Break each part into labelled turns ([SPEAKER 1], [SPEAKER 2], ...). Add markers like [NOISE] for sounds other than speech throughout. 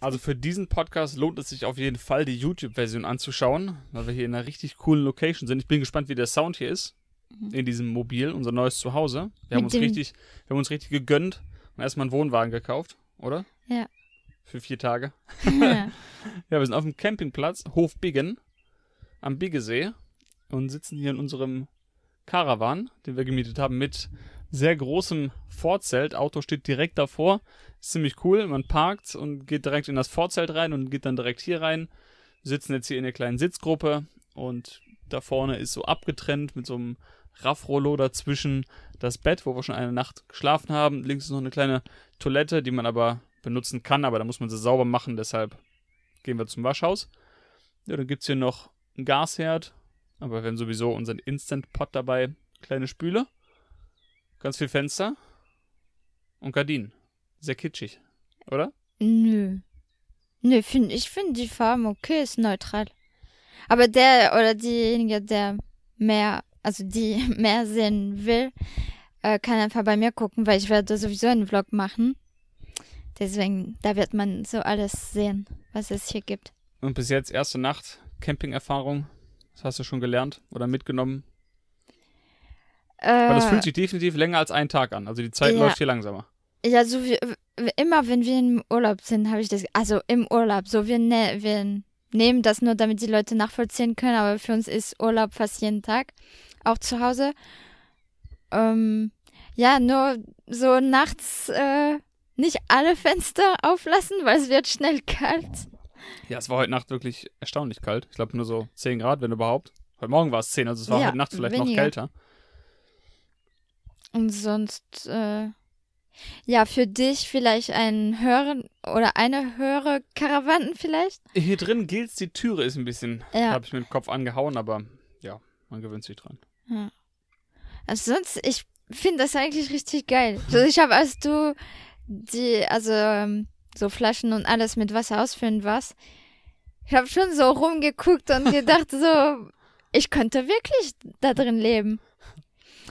[SPEAKER 1] Also für
[SPEAKER 2] diesen Podcast lohnt es sich auf jeden Fall, die YouTube-Version anzuschauen, weil wir hier in einer richtig coolen Location sind. Ich bin gespannt, wie der Sound hier ist. Mhm. In diesem Mobil, unser neues Zuhause. Wir Mit haben, uns richtig, wir haben uns richtig gegönnt und erstmal einen Wohnwagen gekauft, oder? Ja. Für vier Tage. [LAUGHS] [LAUGHS] ja, wir sind auf dem Campingplatz Hof Biggen am Biggesee und sitzen hier in unserem Caravan, den wir gemietet haben, mit sehr großem Vorzelt. Auto steht direkt davor. Ist ziemlich cool. Man parkt und geht direkt in das Vorzelt rein und geht dann direkt hier rein. Wir sitzen jetzt hier in der kleinen Sitzgruppe und da vorne ist so abgetrennt mit so einem Raffrollo dazwischen das Bett, wo wir schon eine Nacht geschlafen haben. Links ist noch eine kleine Toilette, die man aber benutzen kann, aber da muss man sie sauber machen. Deshalb gehen wir zum Waschhaus. Ja, dann gibt es hier noch einen Gasherd, aber wir haben sowieso unseren Instant Pot dabei, kleine Spüle. Ganz viel Fenster und Gardinen. Sehr kitschig, oder?
[SPEAKER 1] Nö. Nö, find, ich finde die Farben okay, ist neutral. Aber der oder diejenige, der mehr, also die [LAUGHS] mehr sehen will, äh, kann einfach bei mir gucken, weil ich werde sowieso einen Vlog machen. Deswegen, da wird man so alles sehen, was es hier gibt.
[SPEAKER 2] Und bis jetzt erste Nacht, Camping-Erfahrung, das hast du schon gelernt oder mitgenommen?
[SPEAKER 1] Aber das äh. fühlt sich
[SPEAKER 2] definitiv länger als einen Tag an. Also die Zeit ja. läuft hier langsamer.
[SPEAKER 1] Ja, so wie, immer wenn wir im Urlaub sind, habe ich das. Also im Urlaub, so wir, ne, wir nehmen das nur, damit die Leute nachvollziehen können, aber für uns ist Urlaub fast jeden Tag. Auch zu Hause. Ähm, ja, nur so nachts äh, nicht alle Fenster auflassen, weil es wird schnell kalt.
[SPEAKER 2] Ja, es war heute Nacht wirklich erstaunlich kalt. Ich glaube nur so 10 Grad, wenn überhaupt. Heute Morgen war es 10, also es war ja, heute Nacht vielleicht weniger. noch kälter.
[SPEAKER 1] Und sonst, äh, ja, für dich vielleicht ein Hören oder eine höhere Karawanen vielleicht?
[SPEAKER 2] Hier drin gilt's, die Türe ist ein bisschen, ja. habe ich mit dem Kopf angehauen, aber ja, man gewöhnt sich dran.
[SPEAKER 1] Ja. Also sonst, ich finde das eigentlich richtig geil. Also ich habe, als du die, also ähm, so Flaschen und alles mit Wasser ausfüllen warst, ich habe schon so rumgeguckt und [LAUGHS] gedacht, so, ich könnte wirklich da drin leben.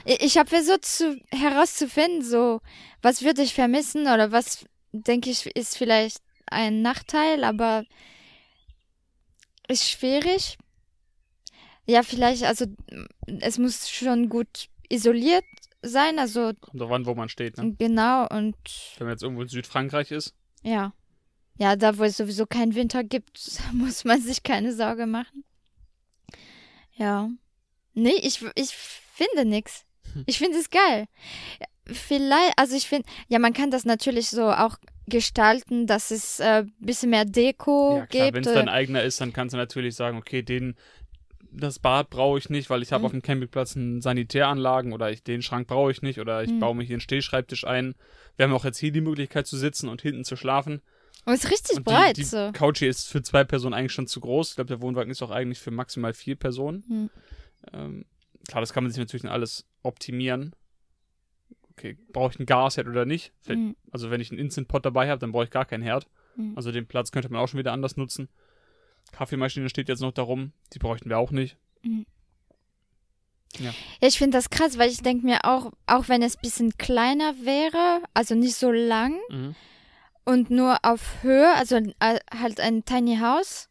[SPEAKER 1] Ich habe versucht zu, herauszufinden, so, was würde ich vermissen oder was, denke ich, ist vielleicht ein Nachteil, aber ist schwierig. Ja, vielleicht, also es muss schon gut isoliert sein, also. Kommt
[SPEAKER 2] doch an, wo man steht, ne?
[SPEAKER 1] Genau, und.
[SPEAKER 2] Wenn man jetzt irgendwo in Südfrankreich ist.
[SPEAKER 1] Ja. Ja, da wo es sowieso keinen Winter gibt, [LAUGHS] muss man sich keine Sorge machen. Ja. Nee, ich, ich finde nichts. Ich finde es geil. Vielleicht, also ich finde, ja, man kann das natürlich so auch gestalten, dass es ein äh, bisschen mehr Deko ja, klar, gibt. Wenn es dein
[SPEAKER 2] eigener ist, dann kannst du natürlich sagen, okay, den, das Bad brauche ich nicht, weil ich habe mhm. auf dem Campingplatz einen Sanitäranlagen oder ich, den Schrank brauche ich nicht oder ich mhm. baue hier einen Stehschreibtisch ein. Wir haben auch jetzt hier die Möglichkeit zu sitzen und hinten zu schlafen. Und es ist richtig und breit. Die, die so. Couch hier ist für zwei Personen eigentlich schon zu groß. Ich glaube, der Wohnwagen ist auch eigentlich für maximal vier Personen. Mhm. Ähm, klar, das kann man sich natürlich alles optimieren. Okay, brauche ich ein Gasherd oder nicht? Mhm. Also wenn ich einen Instant Pot dabei habe, dann brauche ich gar keinen Herd. Mhm. Also den Platz könnte man auch schon wieder anders nutzen. Kaffeemaschine steht jetzt noch darum, die bräuchten wir auch nicht. Mhm. Ja.
[SPEAKER 1] ja, ich finde das krass, weil ich denke mir auch, auch wenn es ein bisschen kleiner wäre, also nicht so lang mhm. und nur auf Höhe, also äh, halt ein Tiny House,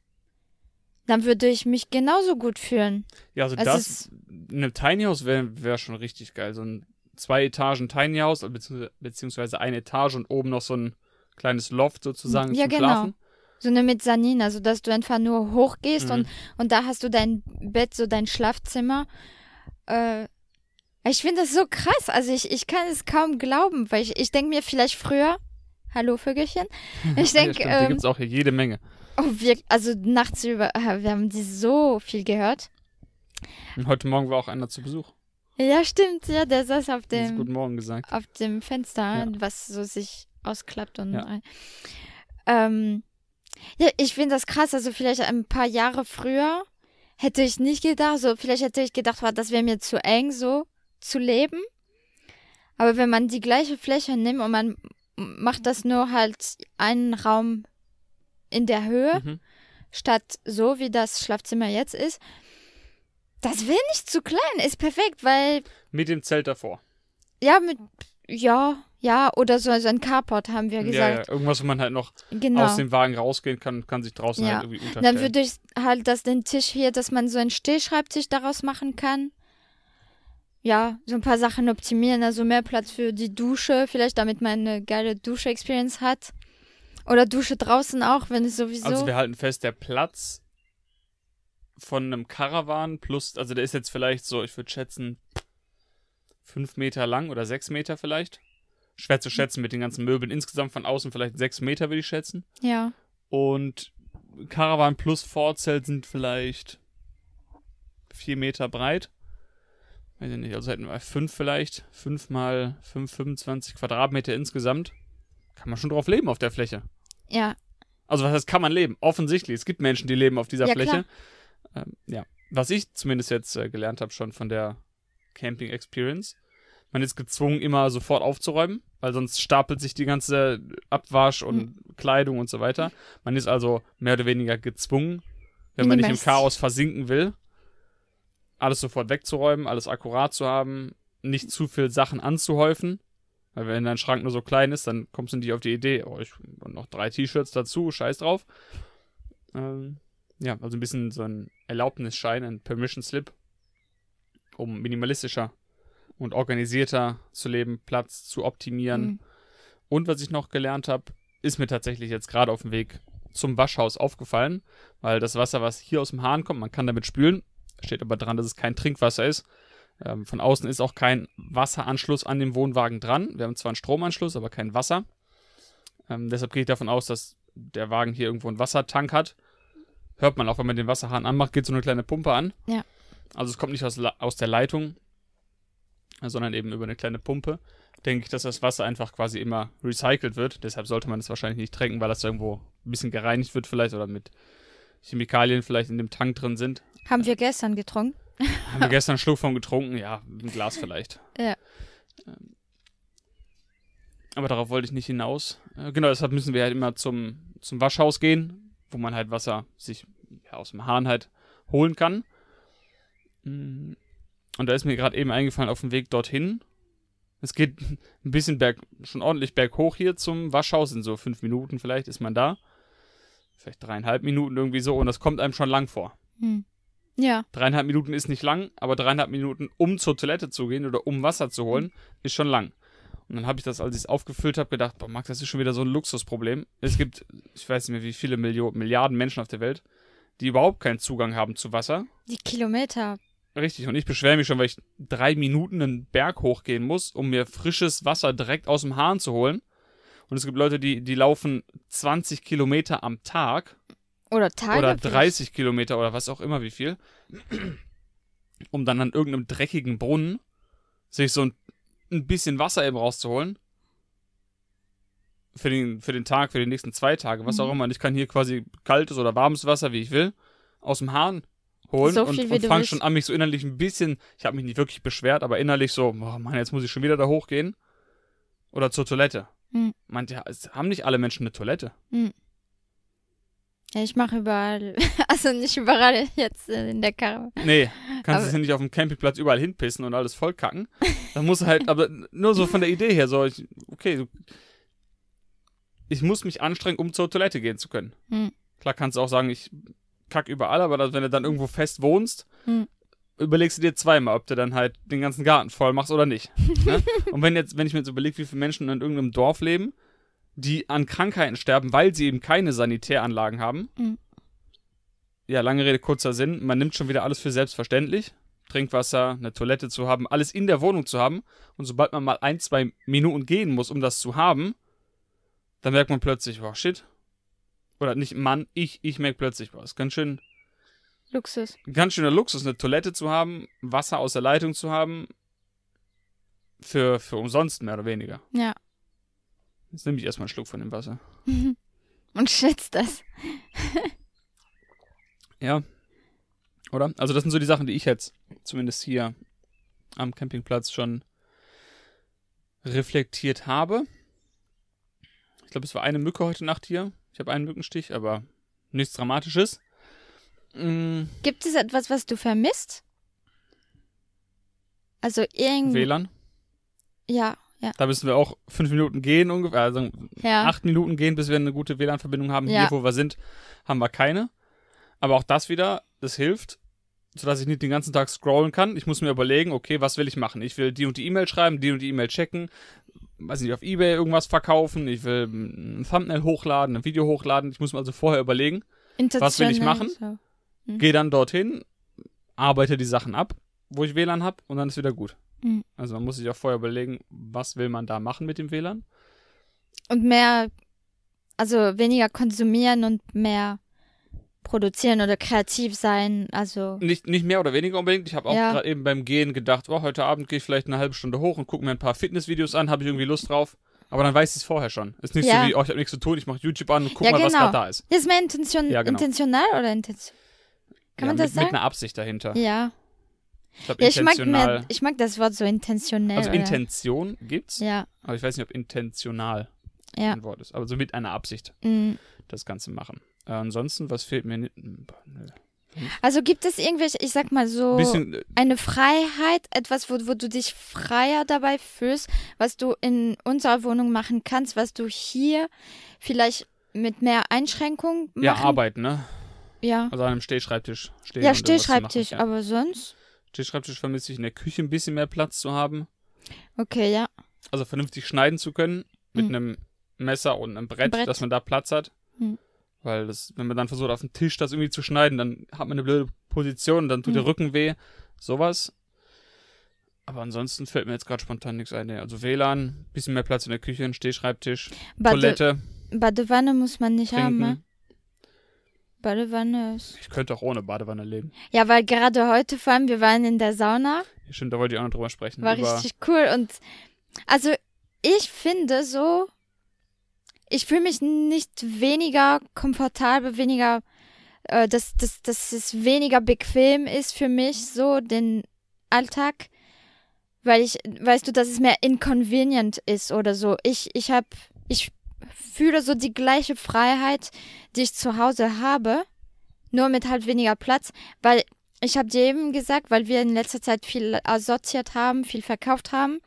[SPEAKER 1] dann würde ich mich genauso gut fühlen. Ja, also es das,
[SPEAKER 2] eine Tiny House wäre wär schon richtig geil. So ein zwei Etagen Tiny House, beziehungsweise eine Etage und oben noch so ein kleines Loft sozusagen ja, zum genau. Schlafen.
[SPEAKER 1] So eine Mezzanine, also dass du einfach nur hochgehst mhm. und, und da hast du dein Bett, so dein Schlafzimmer. Äh, ich finde das so krass. Also ich, ich kann es kaum glauben, weil ich, ich denke mir vielleicht früher, hallo Vögelchen, [LAUGHS] ich denke... ja, stimmt, ähm, gibt es
[SPEAKER 2] auch hier jede Menge.
[SPEAKER 1] Oh, wir, also nachts über, äh, wir haben die so viel gehört.
[SPEAKER 2] Und heute Morgen war auch einer zu Besuch.
[SPEAKER 1] Ja, stimmt, ja, der saß auf dem. Guten Morgen gesagt. Auf dem Fenster, ja. was so sich ausklappt und. Ja. Ähm, ja, ich finde das krass. Also vielleicht ein paar Jahre früher hätte ich nicht gedacht, so vielleicht hätte ich gedacht, das wäre mir zu eng, so zu leben. Aber wenn man die gleiche Fläche nimmt und man macht das nur halt einen Raum in der Höhe, mhm. statt so, wie das Schlafzimmer jetzt ist. Das will nicht zu klein, ist perfekt, weil.
[SPEAKER 2] Mit dem Zelt davor.
[SPEAKER 1] Ja, mit. Ja, ja, oder so, also ein Carport haben wir gesagt. Ja,
[SPEAKER 2] ja. irgendwas, wo man halt noch genau. aus dem Wagen rausgehen kann und kann sich draußen ja. halt irgendwie unterstellen. Dann würde ich
[SPEAKER 1] halt das, den Tisch hier, dass man so einen Stehschreibtisch daraus machen kann. Ja, so ein paar Sachen optimieren, also mehr Platz für die Dusche, vielleicht damit man eine geile Dusche-Experience hat. Oder dusche draußen auch, wenn es sowieso. Also wir
[SPEAKER 2] halten fest, der Platz von einem Karawan plus, also der ist jetzt vielleicht so, ich würde schätzen, fünf Meter lang oder sechs Meter vielleicht. Schwer zu schätzen mit den ganzen Möbeln. Insgesamt von außen vielleicht sechs Meter, würde ich schätzen. Ja. Und Karawan plus Vorzelt sind vielleicht vier Meter breit. Weiß ich nicht, also hätten wir fünf vielleicht. Fünf mal fünf, 25 Quadratmeter insgesamt. Kann man schon drauf leben auf der Fläche. Ja. Also was heißt, kann man leben? Offensichtlich. Es gibt Menschen, die leben auf dieser ja, Fläche. Ähm, ja. Was ich zumindest jetzt äh, gelernt habe schon von der Camping Experience, man ist gezwungen, immer sofort aufzuräumen, weil sonst stapelt sich die ganze Abwasch und mhm. Kleidung und so weiter. Man ist also mehr oder weniger gezwungen, wenn man nicht im Chaos versinken will, alles sofort wegzuräumen, alles akkurat zu haben, nicht zu viel Sachen anzuhäufen. Weil wenn dein Schrank nur so klein ist, dann kommst du nicht auf die Idee, oh, ich noch drei T-Shirts dazu, scheiß drauf. Ähm, ja, also ein bisschen so ein Erlaubnisschein, ein Permission Slip, um minimalistischer und organisierter zu leben, Platz zu optimieren. Mhm. Und was ich noch gelernt habe, ist mir tatsächlich jetzt gerade auf dem Weg zum Waschhaus aufgefallen, weil das Wasser, was hier aus dem Hahn kommt, man kann damit spülen, steht aber dran, dass es kein Trinkwasser ist. Ähm, von außen ist auch kein Wasseranschluss an dem Wohnwagen dran. Wir haben zwar einen Stromanschluss, aber kein Wasser. Ähm, deshalb gehe ich davon aus, dass der Wagen hier irgendwo einen Wassertank hat. Hört man auch, wenn man den Wasserhahn anmacht, geht so eine kleine Pumpe an. Ja. Also es kommt nicht aus, aus der Leitung, sondern eben über eine kleine Pumpe. Denke ich, dass das Wasser einfach quasi immer recycelt wird. Deshalb sollte man es wahrscheinlich nicht trinken, weil das irgendwo ein bisschen gereinigt wird vielleicht oder mit Chemikalien vielleicht in dem Tank drin sind.
[SPEAKER 1] Haben wir gestern getrunken?
[SPEAKER 2] Haben wir gestern einen Schluck von getrunken? Ja, ein Glas vielleicht. Ja. Ähm, aber darauf wollte ich nicht hinaus. Äh, genau, deshalb müssen wir halt immer zum, zum Waschhaus gehen, wo man halt Wasser sich ja, aus dem Hahn halt holen kann. Mm. Und da ist mir gerade eben eingefallen, auf dem Weg dorthin. Es geht [LAUGHS] ein bisschen berg, schon ordentlich berghoch hier zum Waschhaus. In so fünf Minuten vielleicht ist man da. Vielleicht dreieinhalb Minuten irgendwie so. Und das kommt einem schon lang vor.
[SPEAKER 1] Hm. Ja.
[SPEAKER 2] Dreieinhalb Minuten ist nicht lang, aber dreieinhalb Minuten, um zur Toilette zu gehen oder um Wasser zu holen, mhm. ist schon lang. Und dann habe ich das, als ich es aufgefüllt habe, gedacht, boah, Max, das ist schon wieder so ein Luxusproblem. Es gibt, ich weiß nicht mehr, wie viele Millionen, Milliarden Menschen auf der Welt, die überhaupt keinen Zugang haben zu Wasser. Die
[SPEAKER 1] Kilometer.
[SPEAKER 2] Richtig, und ich beschwere mich schon, weil ich drei Minuten einen Berg hochgehen muss, um mir frisches Wasser direkt aus dem Hahn zu holen. Und es gibt Leute, die, die laufen 20 Kilometer am Tag. Oder Tage. Oder 30 vielleicht. Kilometer oder was auch immer, wie viel. um dann an irgendeinem dreckigen Brunnen sich so ein, ein bisschen Wasser eben rauszuholen. Für den, für den Tag, für die nächsten zwei Tage, was mhm. auch immer. Und ich kann hier quasi kaltes oder warmes Wasser, wie ich will, aus dem Hahn holen so und, und fange schon an, mich so innerlich ein bisschen, ich habe mich nicht wirklich beschwert, aber innerlich so, oh Mann, jetzt muss ich schon wieder da hochgehen. Oder zur Toilette. Mhm. Meint, ja, haben nicht alle Menschen eine Toilette? Mhm.
[SPEAKER 1] Ja, ich mache überall, [LAUGHS] also nicht überall jetzt äh, in der Karre.
[SPEAKER 2] Nee, kannst aber, es ja nicht auf dem Campingplatz überall hinpissen und alles vollkacken. Da muss halt, aber nur so von der Idee her, so, ich, okay, ich muss mich anstrengen, um zur Toilette gehen zu können. Hm. Klar kannst du auch sagen, ich kack überall, aber wenn du dann irgendwo fest wohnst, hm. überlegst du dir zweimal, ob du dann halt den ganzen Garten voll machst oder nicht. ne? [LAUGHS] Und wenn jetzt, wenn ich mir jetzt überlege, wie viele Menschen in irgendeinem Dorf leben, die an Krankheiten sterben, weil sie eben keine Sanitäranlagen haben. Mhm. Ja, lange Rede, kurzer Sinn. Man nimmt schon wieder alles für selbstverständlich. Trinkwasser, eine Toilette zu haben, alles in der Wohnung zu haben. Und sobald man mal ein, zwei Minuten gehen muss, um das zu haben, dann merkt man plötzlich, oh shit. Oder nicht Mann, ich, ich merke plötzlich, boah, ist ganz schön. Luxus. Ganz schöner Luxus, eine Toilette zu haben, Wasser aus der Leitung zu haben. Für, für umsonst mehr oder weniger. Ja. Jetzt nehme ich erstmal einen Schluck von dem Wasser.
[SPEAKER 1] [LAUGHS] Und schätzt das. [LAUGHS]
[SPEAKER 2] ja. Oder? Also, das sind so die Sachen, die ich jetzt zumindest hier am Campingplatz schon reflektiert habe. Ich glaube, es war eine Mücke heute Nacht hier. Ich habe einen Mückenstich, aber nichts Dramatisches. Mhm.
[SPEAKER 1] Gibt es etwas, was du vermisst? Also irgendwie. WLAN? Ja. Ja.
[SPEAKER 2] Da müssen wir auch fünf Minuten gehen, ungefähr, also ja. acht Minuten gehen, bis wir eine gute WLAN-Verbindung haben. Ja. Hier, wo wir sind, haben wir keine. Aber auch das wieder, das hilft, sodass ich nicht den ganzen Tag scrollen kann. Ich muss mir überlegen, okay, was will ich machen? Ich will die und die E-Mail schreiben, die und die E-Mail checken, weiß nicht, auf Ebay irgendwas verkaufen, ich will ein Thumbnail hochladen, ein Video hochladen. Ich muss mir also vorher überlegen, was will ich machen. So. Hm. Gehe dann dorthin, arbeite die Sachen ab, wo ich WLAN habe und dann ist wieder gut. Mhm. Also man muss sich auch vorher überlegen, was will man da machen mit dem WLAN.
[SPEAKER 1] Und mehr, also weniger konsumieren und mehr produzieren oder kreativ sein, also.
[SPEAKER 2] Nicht, nicht mehr oder weniger unbedingt. Ich habe auch ja. gerade eben beim Gehen gedacht, oh, heute Abend gehe ich vielleicht eine halbe Stunde hoch und gucke mir ein paar Fitnessvideos an, habe ich irgendwie Lust drauf. Aber dann weiß ich es vorher schon. Ist nicht ja. so wie, oh, ich habe nichts zu tun, ich mache YouTube an und gucke ja, mal, genau. was gerade da ist. Ist mehr
[SPEAKER 1] Intention ja, genau. intentional oder intention? Kann man mit, das sagen? Mit einer
[SPEAKER 2] Absicht dahinter. Ja. Ich, glaub, ja, ich, mag mehr,
[SPEAKER 1] ich mag das Wort so intentionell. Also
[SPEAKER 2] Intention oder? gibt's. Ja. Aber ich weiß nicht, ob intentional ja. ein Wort ist. Aber also so mit einer Absicht mhm. das Ganze machen. Äh, ansonsten, was fehlt mir? nicht? Hm?
[SPEAKER 1] Also gibt es irgendwelche, ich sag mal so, bisschen, äh, eine Freiheit, etwas, wo, wo du dich freier dabei fühlst, was du in unserer Wohnung machen kannst, was du hier vielleicht mit mehr Einschränkungen
[SPEAKER 2] machen? Ja, Arbeit, ne? Ja. Also an einem Stehschreibtisch stehen. Ja, Stehschreibtisch, machen, ja. aber sonst? den Schreibtisch vermisse ich in der Küche ein bisschen mehr Platz zu haben. Okay, ja. Also vernünftig schneiden zu können mit mhm. einem Messer und einem Brett, Brett, dass man da Platz hat. Mhm. Weil das, wenn man dann versucht, auf dem Tisch das irgendwie zu schneiden, dann hat man eine blöde Position, dann tut mhm. der hm. Rücken weh. Sowas. Aber ansonsten fällt mir jetzt gerade spontan nichts ein. Also WLAN, bisschen mehr Platz in der Küche, ein Stehschreibtisch, Bade Toilette.
[SPEAKER 1] Badewanne muss man nicht trinken. haben, ne? Badewanne ist.
[SPEAKER 2] Ich könnte auch ohne Badewanne leben.
[SPEAKER 1] Ja, weil gerade heute vor allem, wir waren in der Sauna.
[SPEAKER 2] Stimmt, da wollte ich auch noch drüber sprechen. War Über richtig
[SPEAKER 1] cool und also ich finde so, ich fühle mich nicht weniger komfortabel, weniger, äh, dass, dass, dass es weniger bequem ist für mich, so den Alltag, weil ich, weißt du, dass es mehr inconvenient ist oder so. Ich, ich habe, ich fühle so die gleiche Freiheit, die ich zu Hause habe, nur mit halt weniger Platz, weil ich habe dir eben gesagt, weil wir in letzter Zeit viel sortiert haben, viel verkauft haben.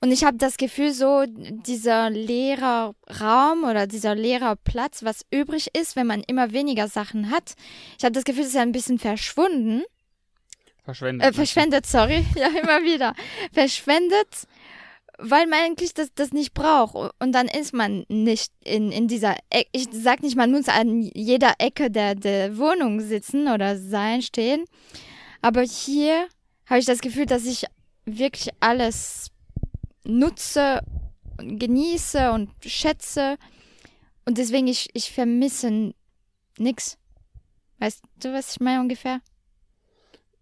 [SPEAKER 1] Und ich habe das Gefühl, so dieser leere Raum oder dieser leere Platz, was übrig ist, wenn man immer weniger Sachen hat, ich habe das Gefühl, es ist ein bisschen verschwunden. Verschwendet. Äh, verschwendet, sorry. [LAUGHS] Ja, immer wieder. Verschwendet weil man eigentlich das, das nicht braucht. Und dann ist man nicht in, in dieser Ecke. Ich sag nicht, man muss an jeder Ecke der, der Wohnung sitzen oder sein, stehen. Aber hier habe ich das Gefühl, dass ich wirklich alles nutze, und genieße und schätze. Und deswegen, ich, ich vermisse nichts. Weißt du, was ich meine ungefähr?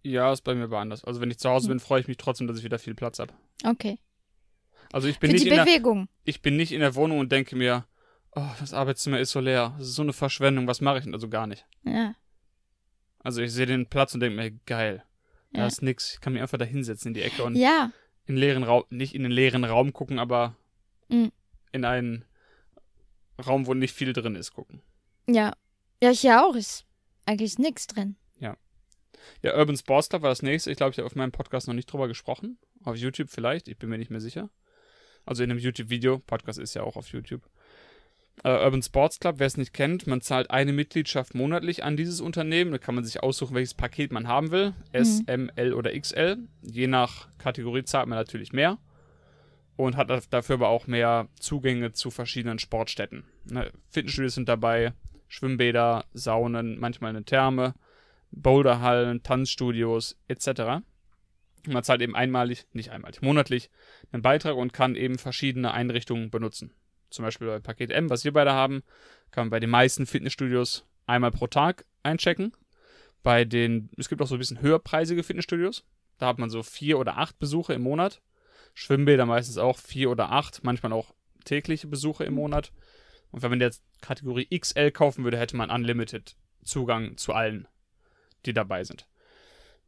[SPEAKER 2] Ja, ist bei mir aber anders. Also wenn ich zu Hause hm. bin, freue ich mich trotzdem, dass ich wieder viel Platz habe. Okay. Also ich bin Für nicht die Bewegung. In der, ich bin nicht in der Wohnung und denke mir, oh, das Arbeitszimmer ist so leer, das ist so eine Verschwendung, was mache ich denn? Also gar nicht. Ja. Also ich sehe den Platz und denke mir, geil, da ja. ist nichts. ich kann mich einfach da hinsetzen in die Ecke und ja. in leeren Raum, nicht in den leeren Raum gucken, aber mhm. in einen Raum, wo nicht viel drin ist, gucken.
[SPEAKER 1] Ja. Ja, hier auch ist eigentlich nichts drin.
[SPEAKER 2] Ja. Ja, Urban Sports Club war das nächste. Ich glaube, ich habe auf meinem Podcast noch nicht drüber gesprochen. Auf YouTube vielleicht, ich bin mir nicht mehr sicher. Also in einem YouTube-Video. Podcast ist ja auch auf YouTube. Uh, Urban Sports Club, wer es nicht kennt, man zahlt eine Mitgliedschaft monatlich an dieses Unternehmen. Da kann man sich aussuchen, welches Paket man haben will. S, mhm. M, L oder XL. Je nach Kategorie zahlt man natürlich mehr und hat dafür aber auch mehr Zugänge zu verschiedenen Sportstätten. Ne, Fitnessstudios sind dabei, Schwimmbäder, Saunen, manchmal eine Therme, Boulderhallen, Tanzstudios etc. Man zahlt eben einmalig, nicht einmalig, monatlich einen Beitrag und kann eben verschiedene Einrichtungen benutzen. Zum Beispiel bei Paket M, was wir beide haben, kann man bei den meisten Fitnessstudios einmal pro Tag einchecken. Bei den, es gibt auch so ein bisschen höherpreisige Fitnessstudios. Da hat man so vier oder acht Besuche im Monat. Schwimmbäder meistens auch vier oder acht, manchmal auch tägliche Besuche im Monat. Und wenn man jetzt Kategorie XL kaufen würde, hätte man Unlimited Zugang zu allen, die dabei sind.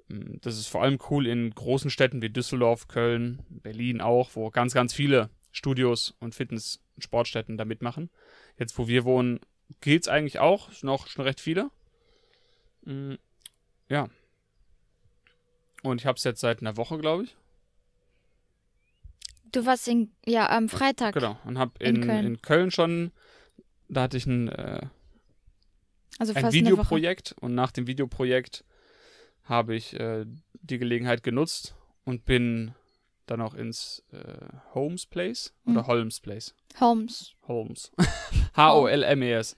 [SPEAKER 2] Mm, das ist vor allem cool in großen Städten wie Düsseldorf, Köln, Berlin auch, wo ganz, ganz viele Studios und Fitness- und Sportstätten da mitmachen. Jetzt, wo wir wohnen, geht es eigentlich auch, noch schon recht viele. Mm, ja. Und ich habe es jetzt seit einer Woche, glaube ich.
[SPEAKER 1] Du warst in, ja, am Freitag. Genau, und habe in, in, Köln. in,
[SPEAKER 2] Köln. schon, da hatte ich ein, äh,
[SPEAKER 1] also ein Videoprojekt
[SPEAKER 2] und nach dem Videoprojekt habe ich äh, die Gelegenheit genutzt und bin dann auch ins äh, Holmes Place oder hm. Holmes Place? Holmes. Holmes. H-O-L-M-E-S. [LAUGHS] E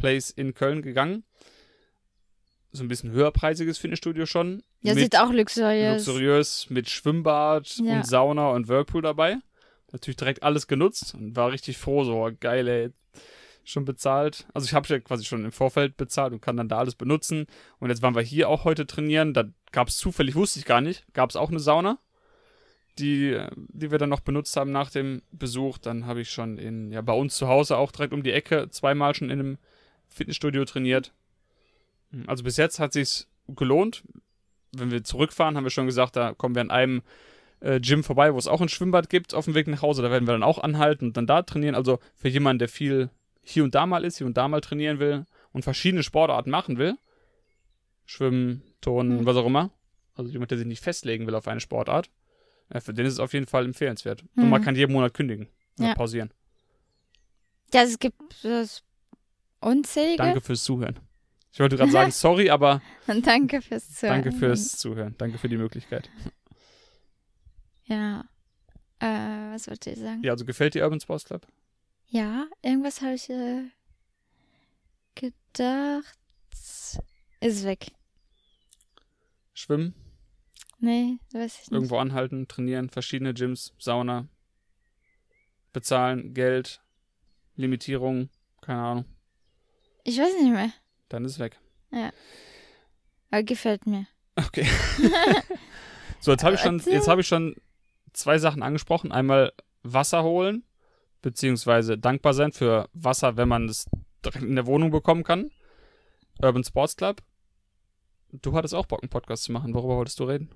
[SPEAKER 2] Place in Köln gegangen. So ein bisschen höherpreisiges Fitnessstudio schon. Ja, sieht auch luxuriös. Luxuriös mit Schwimmbad ja. und Sauna und Whirlpool dabei. Natürlich direkt alles genutzt und war richtig froh, so oh, geile schon bezahlt. Also ich habe ja quasi schon im Vorfeld bezahlt und kann dann da alles benutzen. Und jetzt waren wir hier auch heute trainieren. Da gab es zufällig, wusste ich gar nicht, gab es auch eine Sauna, die, die wir dann noch benutzt haben nach dem Besuch. Dann habe ich schon in, ja, bei uns zu Hause auch direkt um die Ecke zweimal schon in einem Fitnessstudio trainiert. Hm, also bis jetzt hat sich's gelohnt. Wenn wir zurückfahren, haben wir schon gesagt, da kommen wir an einem äh, Gym vorbei, wo es auch ein Schwimmbad gibt auf dem Weg nach Hause. Da werden wir dann auch anhalten und dann da trainieren. Also für jemanden, der viel hier und da mal ist, hier und da mal trainieren will und verschiedene Sportarten machen will, Schwimmen, Turnen, mhm. was auch immer, also jemand, der sich nicht festlegen will auf eine Sportart, äh, für den ist es auf jeden Fall empfehlenswert. Mhm. Und man hm. kann jeden Monat kündigen und ja. pausieren.
[SPEAKER 1] Ja, es gibt das unzählige. Danke
[SPEAKER 2] fürs Zuhören. Ich wollte gerade sagen, [LAUGHS] sorry, aber.
[SPEAKER 1] danke fürs Zuhören. Danke fürs
[SPEAKER 2] Zuhören. Danke für die Möglichkeit.
[SPEAKER 1] Ja. Äh, was wollte ich sagen? Ja,
[SPEAKER 2] also gefällt dir Urban Sports Club?
[SPEAKER 1] Ja, irgendwas habe ich äh, gedacht. Ist weg. Schwimmen? Nee, weiß ich nicht. Irgendwo
[SPEAKER 2] anhalten, trainieren, verschiedene Gyms, Sauna. Bezahlen, Geld, Limitierung, keine Ahnung.
[SPEAKER 1] Ich weiß nicht mehr. Dann ist weg. Ja. Aber gefällt mir. Okay. [LAUGHS] so, jetzt habe ich, hab
[SPEAKER 2] ich schon zwei Sachen angesprochen. Einmal Wasser holen beziehungsweise dankbar sein für Wasser, wenn man es direkt in der Wohnung bekommen kann. Urban Sports Club. Du hattest auch Bock, einen Podcast zu machen. Worüber wolltest du reden?